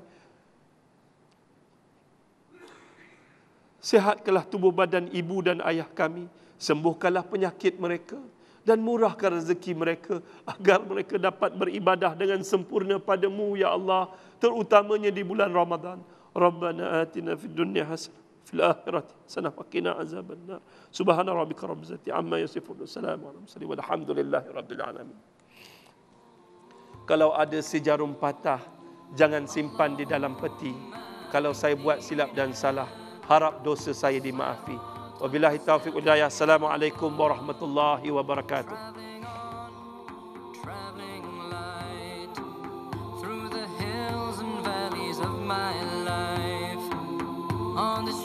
Sehatkanlah tubuh badan ibu dan ayah kami. Sembuhkanlah penyakit mereka dan murahkan rezeki mereka agar mereka dapat beribadah dengan sempurna padamu, Ya Allah. Terutamanya di bulan Ramadan. Rabbana atina fid dunya hasanah. في الآخرة سنفقنا عذاب النار سبحان ربك رب العزة عما يصفون السلام على المرسلين والحمد لله رب العالمين Kalau ada sejarum patah, jangan simpan di dalam peti. Kalau saya buat silap dan salah, harap dosa saya dimaafi. Wabillahi taufiq wal Assalamualaikum warahmatullahi wabarakatuh. On this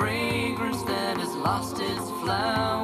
fragrance that has lost its flower.